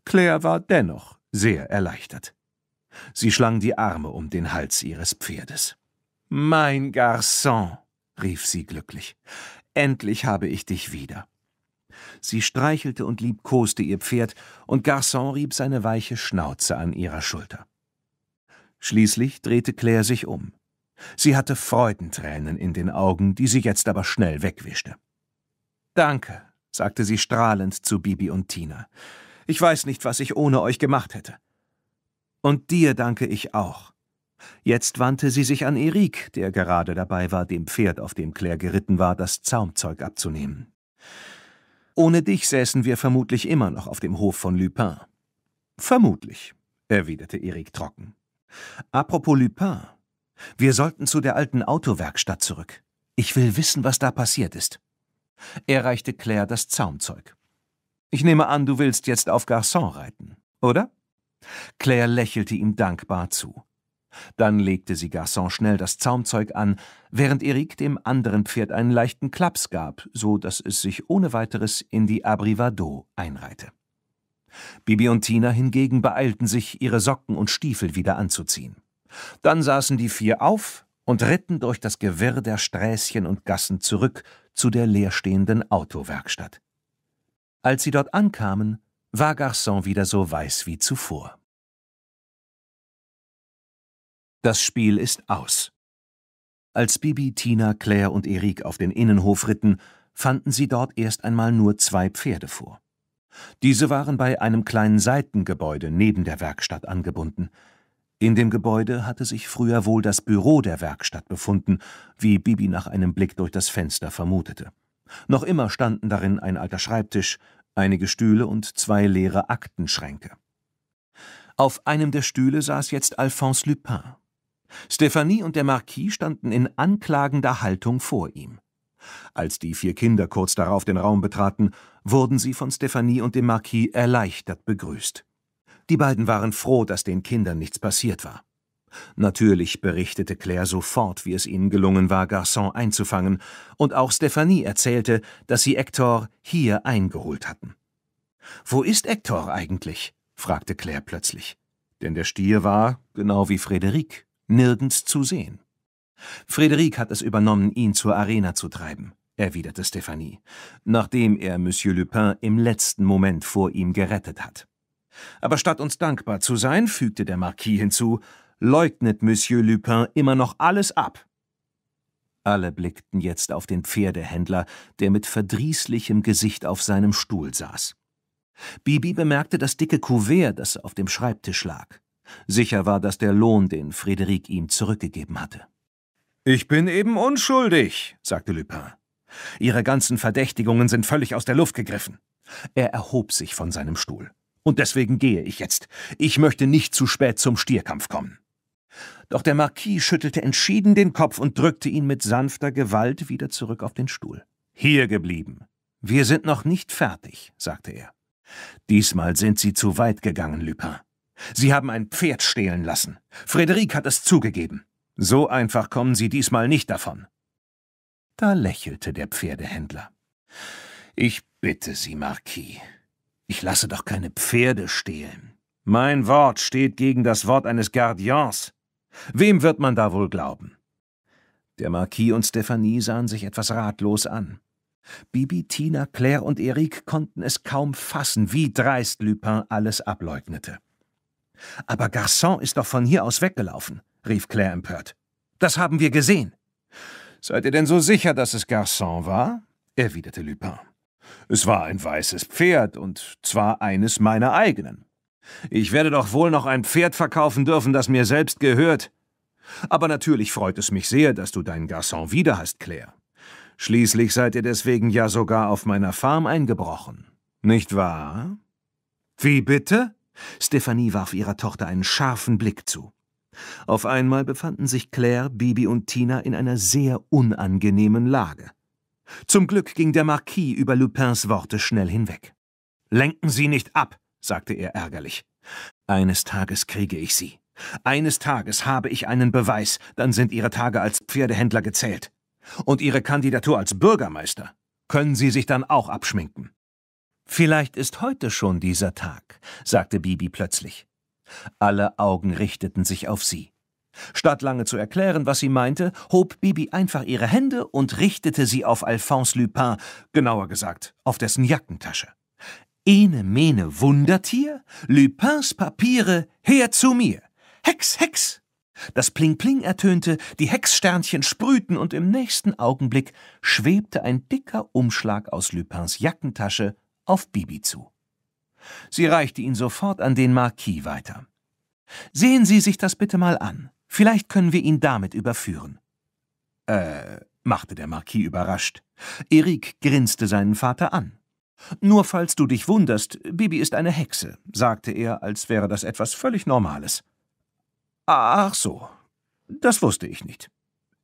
Speaker 1: Claire war dennoch sehr erleichtert. Sie schlang die Arme um den Hals ihres Pferdes. Mein Garçon, rief sie glücklich, endlich habe ich dich wieder. Sie streichelte und liebkoste ihr Pferd, und Garçon rieb seine weiche Schnauze an ihrer Schulter. Schließlich drehte Claire sich um. Sie hatte Freudentränen in den Augen, die sie jetzt aber schnell wegwischte. Danke, sagte sie strahlend zu Bibi und Tina. Ich weiß nicht, was ich ohne euch gemacht hätte. Und dir danke ich auch. Jetzt wandte sie sich an Erik, der gerade dabei war, dem Pferd, auf dem Claire geritten war, das Zaumzeug abzunehmen. Ohne dich säßen wir vermutlich immer noch auf dem Hof von Lupin. Vermutlich, erwiderte Erik trocken. Apropos Lupin, wir sollten zu der alten Autowerkstatt zurück. Ich will wissen, was da passiert ist. Er reichte Claire das Zaumzeug. Ich nehme an, du willst jetzt auf Garçon reiten, oder? Claire lächelte ihm dankbar zu. Dann legte sie Garçon schnell das Zaumzeug an, während Eric dem anderen Pferd einen leichten Klaps gab, so dass es sich ohne weiteres in die Abrivado einreihte. Bibi und Tina hingegen beeilten sich, ihre Socken und Stiefel wieder anzuziehen. Dann saßen die vier auf und ritten durch das Gewirr der Sträßchen und Gassen zurück zu der leerstehenden Autowerkstatt. Als sie dort ankamen, war Garçon wieder so weiß wie zuvor. Das Spiel ist aus. Als Bibi, Tina, Claire und Erik auf den Innenhof ritten, fanden sie dort erst einmal nur zwei Pferde vor. Diese waren bei einem kleinen Seitengebäude neben der Werkstatt angebunden. In dem Gebäude hatte sich früher wohl das Büro der Werkstatt befunden, wie Bibi nach einem Blick durch das Fenster vermutete. Noch immer standen darin ein alter Schreibtisch, einige Stühle und zwei leere Aktenschränke. Auf einem der Stühle saß jetzt Alphonse Lupin, Stephanie und der Marquis standen in anklagender Haltung vor ihm. Als die vier Kinder kurz darauf den Raum betraten, wurden sie von Stephanie und dem Marquis erleichtert begrüßt. Die beiden waren froh, dass den Kindern nichts passiert war. Natürlich berichtete Claire sofort, wie es ihnen gelungen war, Garçon einzufangen, und auch Stephanie erzählte, dass sie Hector hier eingeholt hatten. Wo ist Hector eigentlich? fragte Claire plötzlich. Denn der Stier war, genau wie Frederik, nirgends zu sehen. Frederic hat es übernommen, ihn zur Arena zu treiben, erwiderte Stephanie, nachdem er Monsieur Lupin im letzten Moment vor ihm gerettet hat. Aber statt uns dankbar zu sein, fügte der Marquis hinzu, leugnet Monsieur Lupin immer noch alles ab. Alle blickten jetzt auf den Pferdehändler, der mit verdrießlichem Gesicht auf seinem Stuhl saß. Bibi bemerkte das dicke Kuvert, das auf dem Schreibtisch lag. Sicher war das der Lohn, den Frederic ihm zurückgegeben hatte. Ich bin eben unschuldig, sagte Lupin. Ihre ganzen Verdächtigungen sind völlig aus der Luft gegriffen. Er erhob sich von seinem Stuhl. Und deswegen gehe ich jetzt. Ich möchte nicht zu spät zum Stierkampf kommen. Doch der Marquis schüttelte entschieden den Kopf und drückte ihn mit sanfter Gewalt wieder zurück auf den Stuhl. Hier geblieben. Wir sind noch nicht fertig, sagte er. Diesmal sind Sie zu weit gegangen, Lupin. Sie haben ein Pferd stehlen lassen. Frederik hat es zugegeben. So einfach kommen Sie diesmal nicht davon. Da lächelte der Pferdehändler. Ich bitte Sie, Marquis, ich lasse doch keine Pferde stehlen. Mein Wort steht gegen das Wort eines Gardians. Wem wird man da wohl glauben? Der Marquis und Stephanie sahen sich etwas ratlos an. Bibi, Tina, Claire und Erik konnten es kaum fassen, wie dreist Lupin alles ableugnete. Aber Garçon ist doch von hier aus weggelaufen, rief Claire empört. Das haben wir gesehen. Seid ihr denn so sicher, dass es Garçon war? erwiderte Lupin. Es war ein weißes Pferd, und zwar eines meiner eigenen. Ich werde doch wohl noch ein Pferd verkaufen dürfen, das mir selbst gehört. Aber natürlich freut es mich sehr, dass du deinen Garçon wieder hast, Claire. Schließlich seid ihr deswegen ja sogar auf meiner Farm eingebrochen. Nicht wahr? Wie bitte? Stephanie warf ihrer Tochter einen scharfen Blick zu. Auf einmal befanden sich Claire, Bibi und Tina in einer sehr unangenehmen Lage. Zum Glück ging der Marquis über Lupins Worte schnell hinweg. Lenken Sie nicht ab, sagte er ärgerlich. Eines Tages kriege ich Sie. Eines Tages habe ich einen Beweis, dann sind Ihre Tage als Pferdehändler gezählt. Und Ihre Kandidatur als Bürgermeister können Sie sich dann auch abschminken. Vielleicht ist heute schon dieser Tag, sagte Bibi plötzlich. Alle Augen richteten sich auf sie. Statt lange zu erklären, was sie meinte, hob Bibi einfach ihre Hände und richtete sie auf Alphonse Lupin, genauer gesagt, auf dessen Jackentasche. Ene mene Wundertier, Lupins Papiere, her zu mir! Hex, Hex! Das Pling-Pling ertönte, die Hexsternchen sprühten und im nächsten Augenblick schwebte ein dicker Umschlag aus Lupins Jackentasche auf Bibi zu. Sie reichte ihn sofort an den Marquis weiter. Sehen Sie sich das bitte mal an. Vielleicht können wir ihn damit überführen. Äh, machte der Marquis überrascht. Erik grinste seinen Vater an. Nur falls du dich wunderst, Bibi ist eine Hexe, sagte er, als wäre das etwas völlig Normales. Ach so, das wusste ich nicht,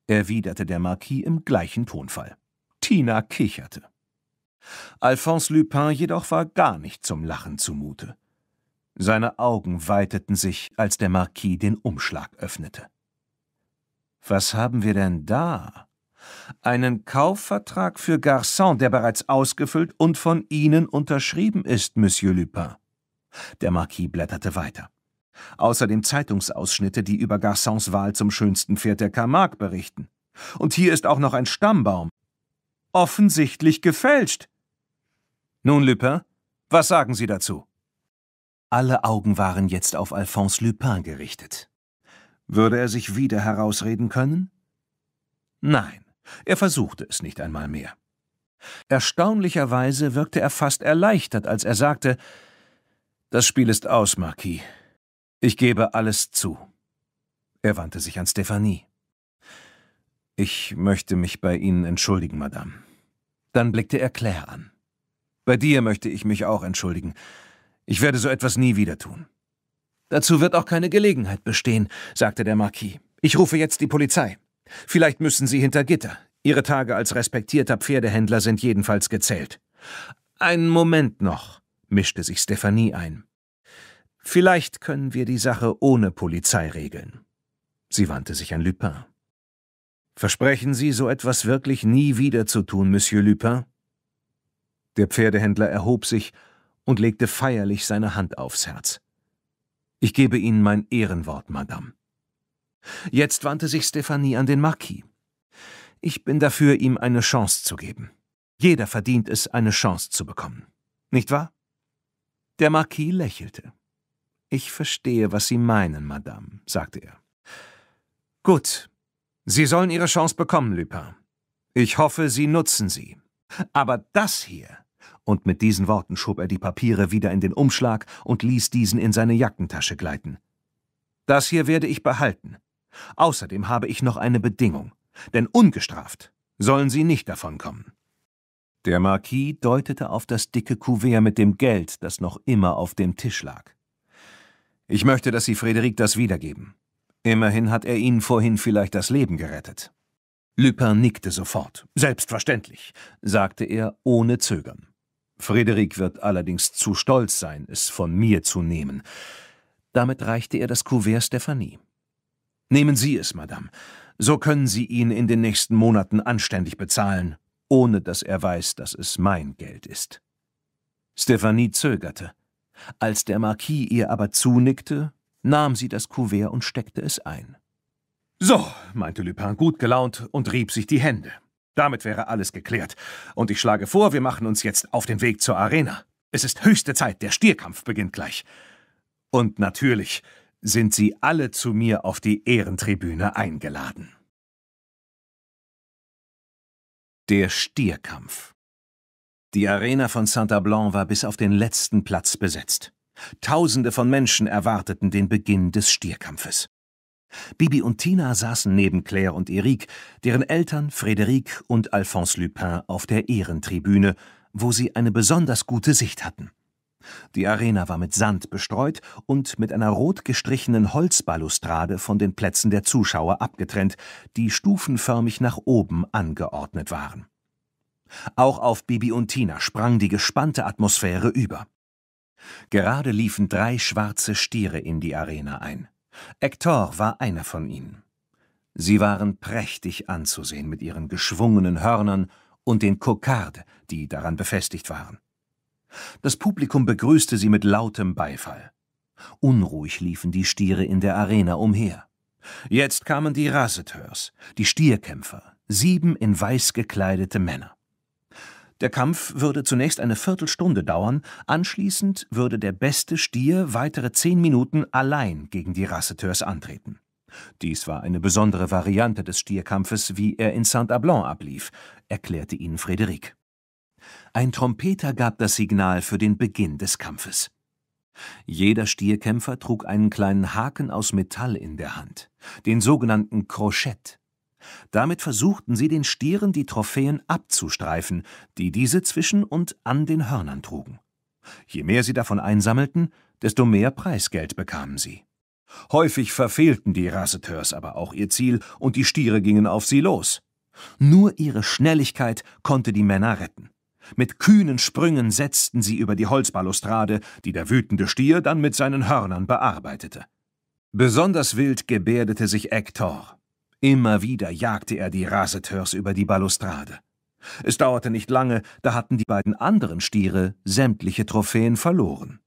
Speaker 1: erwiderte der Marquis im gleichen Tonfall. Tina kicherte. Alphonse Lupin jedoch war gar nicht zum Lachen zumute. Seine Augen weiteten sich, als der Marquis den Umschlag öffnete. Was haben wir denn da? Einen Kaufvertrag für Garçon, der bereits ausgefüllt und von Ihnen unterschrieben ist, Monsieur Lupin. Der Marquis blätterte weiter. Außerdem Zeitungsausschnitte, die über Garçons Wahl zum schönsten Pferd der Camargue berichten. Und hier ist auch noch ein Stammbaum. Offensichtlich gefälscht. Nun, Lupin, was sagen Sie dazu? Alle Augen waren jetzt auf Alphonse Lupin gerichtet. Würde er sich wieder herausreden können? Nein, er versuchte es nicht einmal mehr. Erstaunlicherweise wirkte er fast erleichtert, als er sagte, das Spiel ist aus, Marquis. Ich gebe alles zu. Er wandte sich an Stephanie. Ich möchte mich bei Ihnen entschuldigen, Madame. Dann blickte er Claire an. Bei dir möchte ich mich auch entschuldigen. Ich werde so etwas nie wieder tun. Dazu wird auch keine Gelegenheit bestehen, sagte der Marquis. Ich rufe jetzt die Polizei. Vielleicht müssen Sie hinter Gitter. Ihre Tage als respektierter Pferdehändler sind jedenfalls gezählt. Einen Moment noch, mischte sich Stephanie ein. Vielleicht können wir die Sache ohne Polizei regeln. Sie wandte sich an Lupin. Versprechen Sie, so etwas wirklich nie wieder zu tun, Monsieur Lupin? Der Pferdehändler erhob sich und legte feierlich seine Hand aufs Herz. Ich gebe Ihnen mein Ehrenwort, Madame. Jetzt wandte sich Stephanie an den Marquis. Ich bin dafür, ihm eine Chance zu geben. Jeder verdient es, eine Chance zu bekommen. Nicht wahr? Der Marquis lächelte. Ich verstehe, was Sie meinen, Madame, sagte er. Gut. Sie sollen Ihre Chance bekommen, Lupin. Ich hoffe, Sie nutzen sie. Aber das hier und mit diesen Worten schob er die Papiere wieder in den Umschlag und ließ diesen in seine Jackentasche gleiten. Das hier werde ich behalten. Außerdem habe ich noch eine Bedingung, denn ungestraft sollen Sie nicht davonkommen. Der Marquis deutete auf das dicke Kuvert mit dem Geld, das noch immer auf dem Tisch lag. Ich möchte, dass Sie Frederik das wiedergeben. Immerhin hat er Ihnen vorhin vielleicht das Leben gerettet. Lupin nickte sofort. Selbstverständlich, sagte er ohne Zögern. Frederik wird allerdings zu stolz sein, es von mir zu nehmen. Damit reichte er das Kuvert Stephanie. Nehmen Sie es, Madame. So können Sie ihn in den nächsten Monaten anständig bezahlen, ohne dass er weiß, dass es mein Geld ist. Stephanie zögerte. Als der Marquis ihr aber zunickte, nahm sie das Kuvert und steckte es ein. So, meinte Lupin gut gelaunt und rieb sich die Hände. Damit wäre alles geklärt. Und ich schlage vor, wir machen uns jetzt auf den Weg zur Arena. Es ist höchste Zeit, der Stierkampf beginnt gleich. Und natürlich sind Sie alle zu mir auf die Ehrentribüne eingeladen. Der Stierkampf. Die Arena von Santa Blanc war bis auf den letzten Platz besetzt. Tausende von Menschen erwarteten den Beginn des Stierkampfes. Bibi und Tina saßen neben Claire und Eric, deren Eltern Frédéric und Alphonse Lupin auf der Ehrentribüne, wo sie eine besonders gute Sicht hatten. Die Arena war mit Sand bestreut und mit einer rot gestrichenen Holzbalustrade von den Plätzen der Zuschauer abgetrennt, die stufenförmig nach oben angeordnet waren. Auch auf Bibi und Tina sprang die gespannte Atmosphäre über. Gerade liefen drei schwarze Stiere in die Arena ein. Hector war einer von ihnen. Sie waren prächtig anzusehen mit ihren geschwungenen Hörnern und den Kokarde, die daran befestigt waren. Das Publikum begrüßte sie mit lautem Beifall. Unruhig liefen die Stiere in der Arena umher. Jetzt kamen die Raseteurs, die Stierkämpfer, sieben in weiß gekleidete Männer. Der Kampf würde zunächst eine Viertelstunde dauern, anschließend würde der beste Stier weitere zehn Minuten allein gegen die Rasseteurs antreten. Dies war eine besondere Variante des Stierkampfes, wie er in saint ablon ablief, erklärte ihnen Frederic. Ein Trompeter gab das Signal für den Beginn des Kampfes. Jeder Stierkämpfer trug einen kleinen Haken aus Metall in der Hand, den sogenannten Krochett. Damit versuchten sie, den Stieren die Trophäen abzustreifen, die diese zwischen und an den Hörnern trugen. Je mehr sie davon einsammelten, desto mehr Preisgeld bekamen sie. Häufig verfehlten die Rasseteurs aber auch ihr Ziel und die Stiere gingen auf sie los. Nur ihre Schnelligkeit konnte die Männer retten. Mit kühnen Sprüngen setzten sie über die Holzbalustrade, die der wütende Stier dann mit seinen Hörnern bearbeitete. Besonders wild gebärdete sich Hector, Immer wieder jagte er die Raseteurs über die Balustrade. Es dauerte nicht lange, da hatten die beiden anderen Stiere sämtliche Trophäen verloren.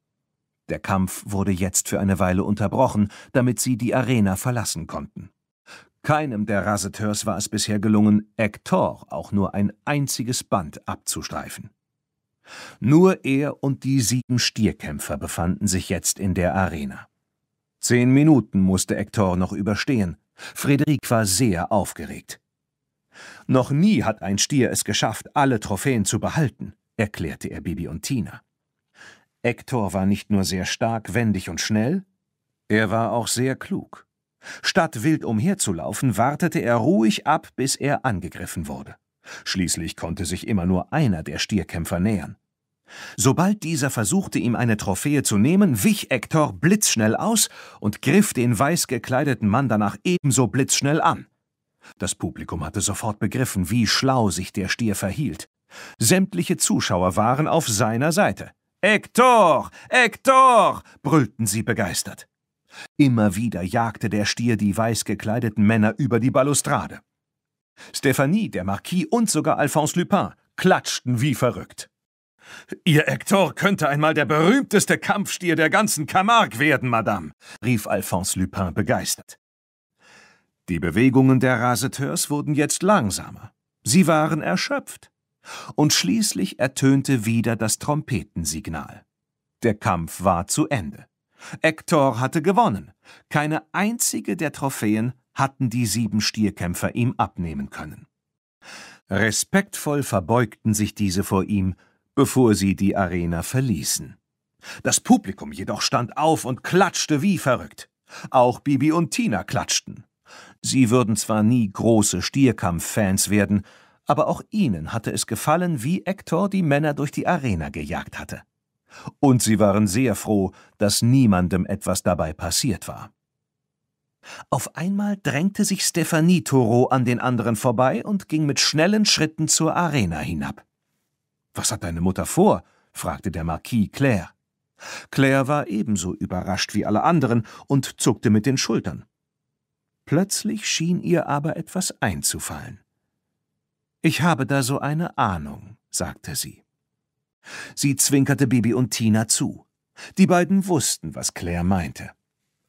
Speaker 1: Der Kampf wurde jetzt für eine Weile unterbrochen, damit sie die Arena verlassen konnten. Keinem der Raseteurs war es bisher gelungen, Hector auch nur ein einziges Band abzustreifen. Nur er und die sieben Stierkämpfer befanden sich jetzt in der Arena. Zehn Minuten musste Hector noch überstehen, Frederik war sehr aufgeregt. Noch nie hat ein Stier es geschafft, alle Trophäen zu behalten, erklärte er Bibi und Tina. Hector war nicht nur sehr stark, wendig und schnell, er war auch sehr klug. Statt wild umherzulaufen, wartete er ruhig ab, bis er angegriffen wurde. Schließlich konnte sich immer nur einer der Stierkämpfer nähern. Sobald dieser versuchte, ihm eine Trophäe zu nehmen, wich Hector blitzschnell aus und griff den weiß gekleideten Mann danach ebenso blitzschnell an. Das Publikum hatte sofort begriffen, wie schlau sich der Stier verhielt. Sämtliche Zuschauer waren auf seiner Seite. Hector! Hector! brüllten sie begeistert. Immer wieder jagte der Stier die weiß gekleideten Männer über die Balustrade. Stephanie, der Marquis und sogar Alphonse Lupin klatschten wie verrückt. Ihr Hector könnte einmal der berühmteste Kampfstier der ganzen Camargue werden, Madame, rief Alphonse Lupin begeistert. Die Bewegungen der Raseteurs wurden jetzt langsamer. Sie waren erschöpft. Und schließlich ertönte wieder das Trompetensignal. Der Kampf war zu Ende. Hector hatte gewonnen. Keine einzige der Trophäen hatten die sieben Stierkämpfer ihm abnehmen können. Respektvoll verbeugten sich diese vor ihm bevor sie die Arena verließen. Das Publikum jedoch stand auf und klatschte wie verrückt. Auch Bibi und Tina klatschten. Sie würden zwar nie große Stierkampffans werden, aber auch ihnen hatte es gefallen, wie Hector die Männer durch die Arena gejagt hatte. Und sie waren sehr froh, dass niemandem etwas dabei passiert war. Auf einmal drängte sich Stephanie Toro an den anderen vorbei und ging mit schnellen Schritten zur Arena hinab. Was hat deine Mutter vor? fragte der Marquis Claire. Claire war ebenso überrascht wie alle anderen und zuckte mit den Schultern. Plötzlich schien ihr aber etwas einzufallen. Ich habe da so eine Ahnung, sagte sie. Sie zwinkerte Bibi und Tina zu. Die beiden wussten, was Claire meinte.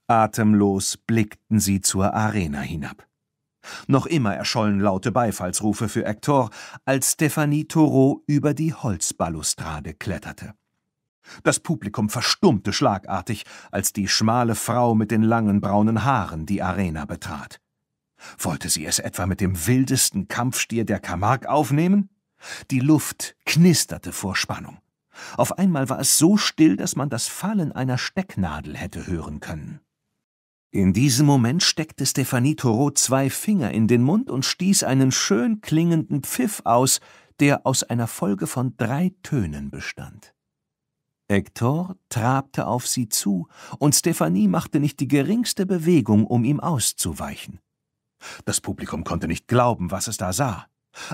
Speaker 1: Atemlos blickten sie zur Arena hinab. Noch immer erschollen laute Beifallsrufe für Hector, als Stephanie Thoreau über die Holzbalustrade kletterte. Das Publikum verstummte schlagartig, als die schmale Frau mit den langen braunen Haaren die Arena betrat. Wollte sie es etwa mit dem wildesten Kampfstier der Camargue aufnehmen? Die Luft knisterte vor Spannung. Auf einmal war es so still, dass man das Fallen einer Stecknadel hätte hören können. In diesem Moment steckte Stephanie Thoreau zwei Finger in den Mund und stieß einen schön klingenden Pfiff aus, der aus einer Folge von drei Tönen bestand. Hector trabte auf sie zu, und Stephanie machte nicht die geringste Bewegung, um ihm auszuweichen. Das Publikum konnte nicht glauben, was es da sah.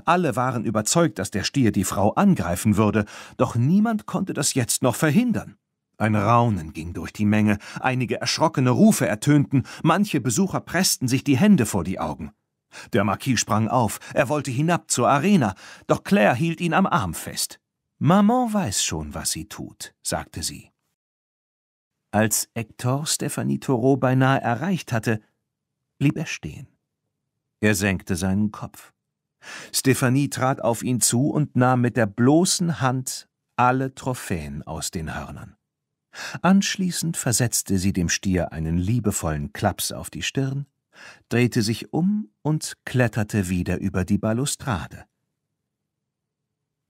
Speaker 1: Alle waren überzeugt, dass der Stier die Frau angreifen würde, doch niemand konnte das jetzt noch verhindern. Ein Raunen ging durch die Menge, einige erschrockene Rufe ertönten, manche Besucher pressten sich die Hände vor die Augen. Der Marquis sprang auf, er wollte hinab zur Arena, doch Claire hielt ihn am Arm fest. Maman weiß schon, was sie tut, sagte sie. Als Hector Stephanie Thoreau beinahe erreicht hatte, blieb er stehen. Er senkte seinen Kopf. Stephanie trat auf ihn zu und nahm mit der bloßen Hand alle Trophäen aus den Hörnern. Anschließend versetzte sie dem Stier einen liebevollen Klaps auf die Stirn, drehte sich um und kletterte wieder über die Balustrade.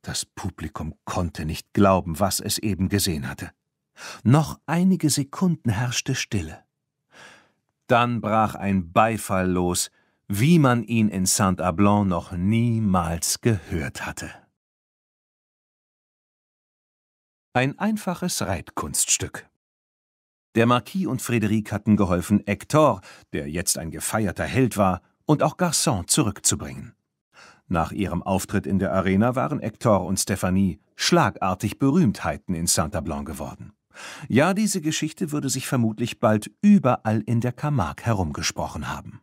Speaker 1: Das Publikum konnte nicht glauben, was es eben gesehen hatte. Noch einige Sekunden herrschte Stille. Dann brach ein Beifall los, wie man ihn in Saint-Ablon noch niemals gehört hatte. Ein einfaches Reitkunststück. Der Marquis und Frederik hatten geholfen, Hector, der jetzt ein gefeierter Held war, und auch Garçon zurückzubringen. Nach ihrem Auftritt in der Arena waren Hector und Stephanie schlagartig Berühmtheiten in Saint-Ablan geworden. Ja, diese Geschichte würde sich vermutlich bald überall in der Camargue herumgesprochen haben.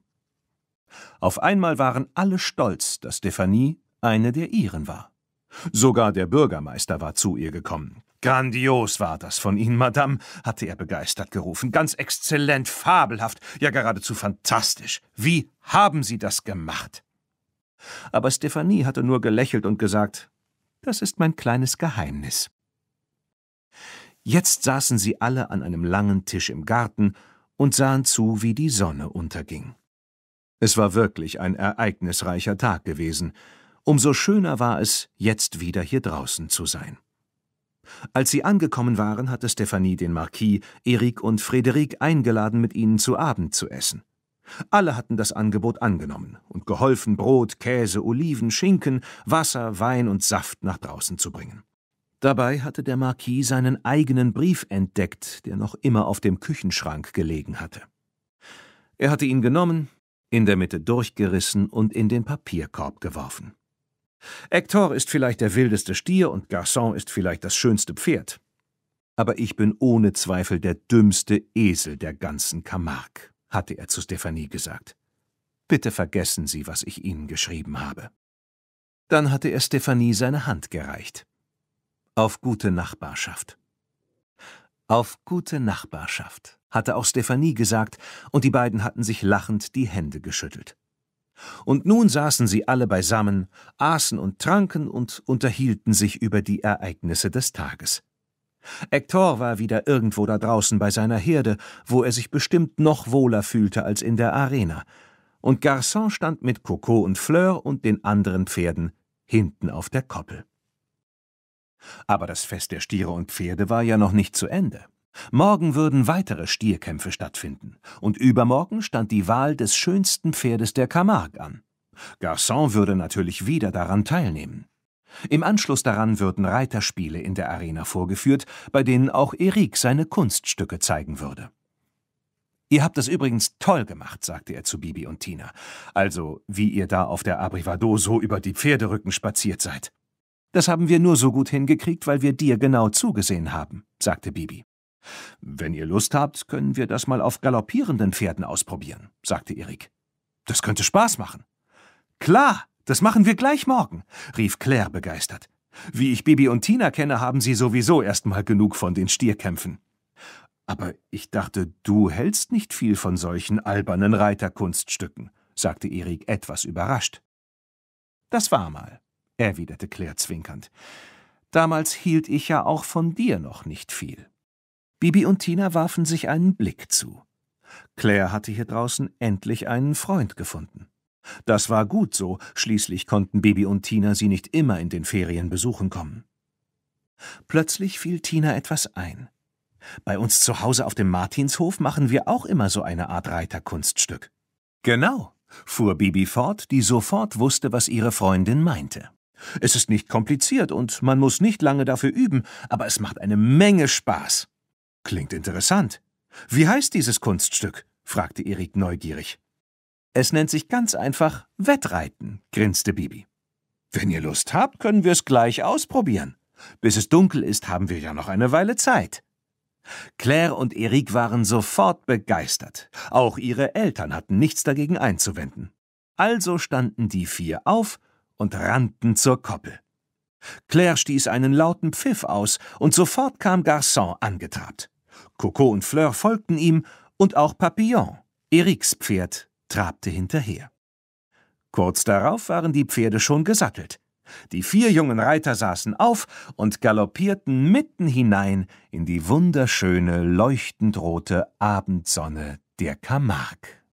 Speaker 1: Auf einmal waren alle stolz, dass Stephanie eine der ihren war. Sogar der Bürgermeister war zu ihr gekommen, Grandios war das von Ihnen, Madame, hatte er begeistert gerufen. Ganz exzellent, fabelhaft, ja geradezu fantastisch. Wie haben Sie das gemacht? Aber Stephanie hatte nur gelächelt und gesagt, das ist mein kleines Geheimnis. Jetzt saßen sie alle an einem langen Tisch im Garten und sahen zu, wie die Sonne unterging. Es war wirklich ein ereignisreicher Tag gewesen. Umso schöner war es, jetzt wieder hier draußen zu sein. Als sie angekommen waren, hatte Stephanie den Marquis, Erik und Frederik eingeladen, mit ihnen zu Abend zu essen. Alle hatten das Angebot angenommen und geholfen, Brot, Käse, Oliven, Schinken, Wasser, Wein und Saft nach draußen zu bringen. Dabei hatte der Marquis seinen eigenen Brief entdeckt, der noch immer auf dem Küchenschrank gelegen hatte. Er hatte ihn genommen, in der Mitte durchgerissen und in den Papierkorb geworfen. Hector ist vielleicht der wildeste Stier und Garçon ist vielleicht das schönste Pferd. Aber ich bin ohne Zweifel der dümmste Esel der ganzen Camargue, hatte er zu Stephanie gesagt. Bitte vergessen Sie, was ich Ihnen geschrieben habe. Dann hatte er Stephanie seine Hand gereicht. Auf gute Nachbarschaft. Auf gute Nachbarschaft, hatte auch Stephanie gesagt, und die beiden hatten sich lachend die Hände geschüttelt. Und nun saßen sie alle beisammen, aßen und tranken und unterhielten sich über die Ereignisse des Tages. Hector war wieder irgendwo da draußen bei seiner Herde, wo er sich bestimmt noch wohler fühlte als in der Arena, und Garçon stand mit Coco und Fleur und den anderen Pferden hinten auf der Koppel. Aber das Fest der Stiere und Pferde war ja noch nicht zu Ende. Morgen würden weitere Stierkämpfe stattfinden, und übermorgen stand die Wahl des schönsten Pferdes der Camargue an. Garçon würde natürlich wieder daran teilnehmen. Im Anschluss daran würden Reiterspiele in der Arena vorgeführt, bei denen auch Eric seine Kunststücke zeigen würde. Ihr habt das übrigens toll gemacht, sagte er zu Bibi und Tina. Also, wie ihr da auf der Abrivado so über die Pferderücken spaziert seid. Das haben wir nur so gut hingekriegt, weil wir dir genau zugesehen haben, sagte Bibi. Wenn ihr Lust habt, können wir das mal auf galoppierenden Pferden ausprobieren, sagte Erik. Das könnte Spaß machen. Klar, das machen wir gleich morgen, rief Claire begeistert. Wie ich Bibi und Tina kenne, haben sie sowieso erst mal genug von den Stierkämpfen. Aber ich dachte, du hältst nicht viel von solchen albernen Reiterkunststücken, sagte Erik etwas überrascht. Das war mal, erwiderte Claire zwinkernd. Damals hielt ich ja auch von dir noch nicht viel. Bibi und Tina warfen sich einen Blick zu. Claire hatte hier draußen endlich einen Freund gefunden. Das war gut so, schließlich konnten Bibi und Tina sie nicht immer in den Ferien besuchen kommen. Plötzlich fiel Tina etwas ein. Bei uns zu Hause auf dem Martinshof machen wir auch immer so eine Art Reiterkunststück. Genau, fuhr Bibi fort, die sofort wusste, was ihre Freundin meinte. Es ist nicht kompliziert und man muss nicht lange dafür üben, aber es macht eine Menge Spaß. Klingt interessant. Wie heißt dieses Kunststück? fragte Erik neugierig. Es nennt sich ganz einfach Wettreiten, grinste Bibi. Wenn ihr Lust habt, können wir es gleich ausprobieren. Bis es dunkel ist, haben wir ja noch eine Weile Zeit. Claire und Erik waren sofort begeistert. Auch ihre Eltern hatten nichts dagegen einzuwenden. Also standen die vier auf und rannten zur Koppel. Claire stieß einen lauten Pfiff aus und sofort kam Garçon angetrabt. Coco und Fleur folgten ihm und auch Papillon, Eriks Pferd, trabte hinterher. Kurz darauf waren die Pferde schon gesattelt. Die vier jungen Reiter saßen auf und galoppierten mitten hinein in die wunderschöne, leuchtend rote Abendsonne der Camargue.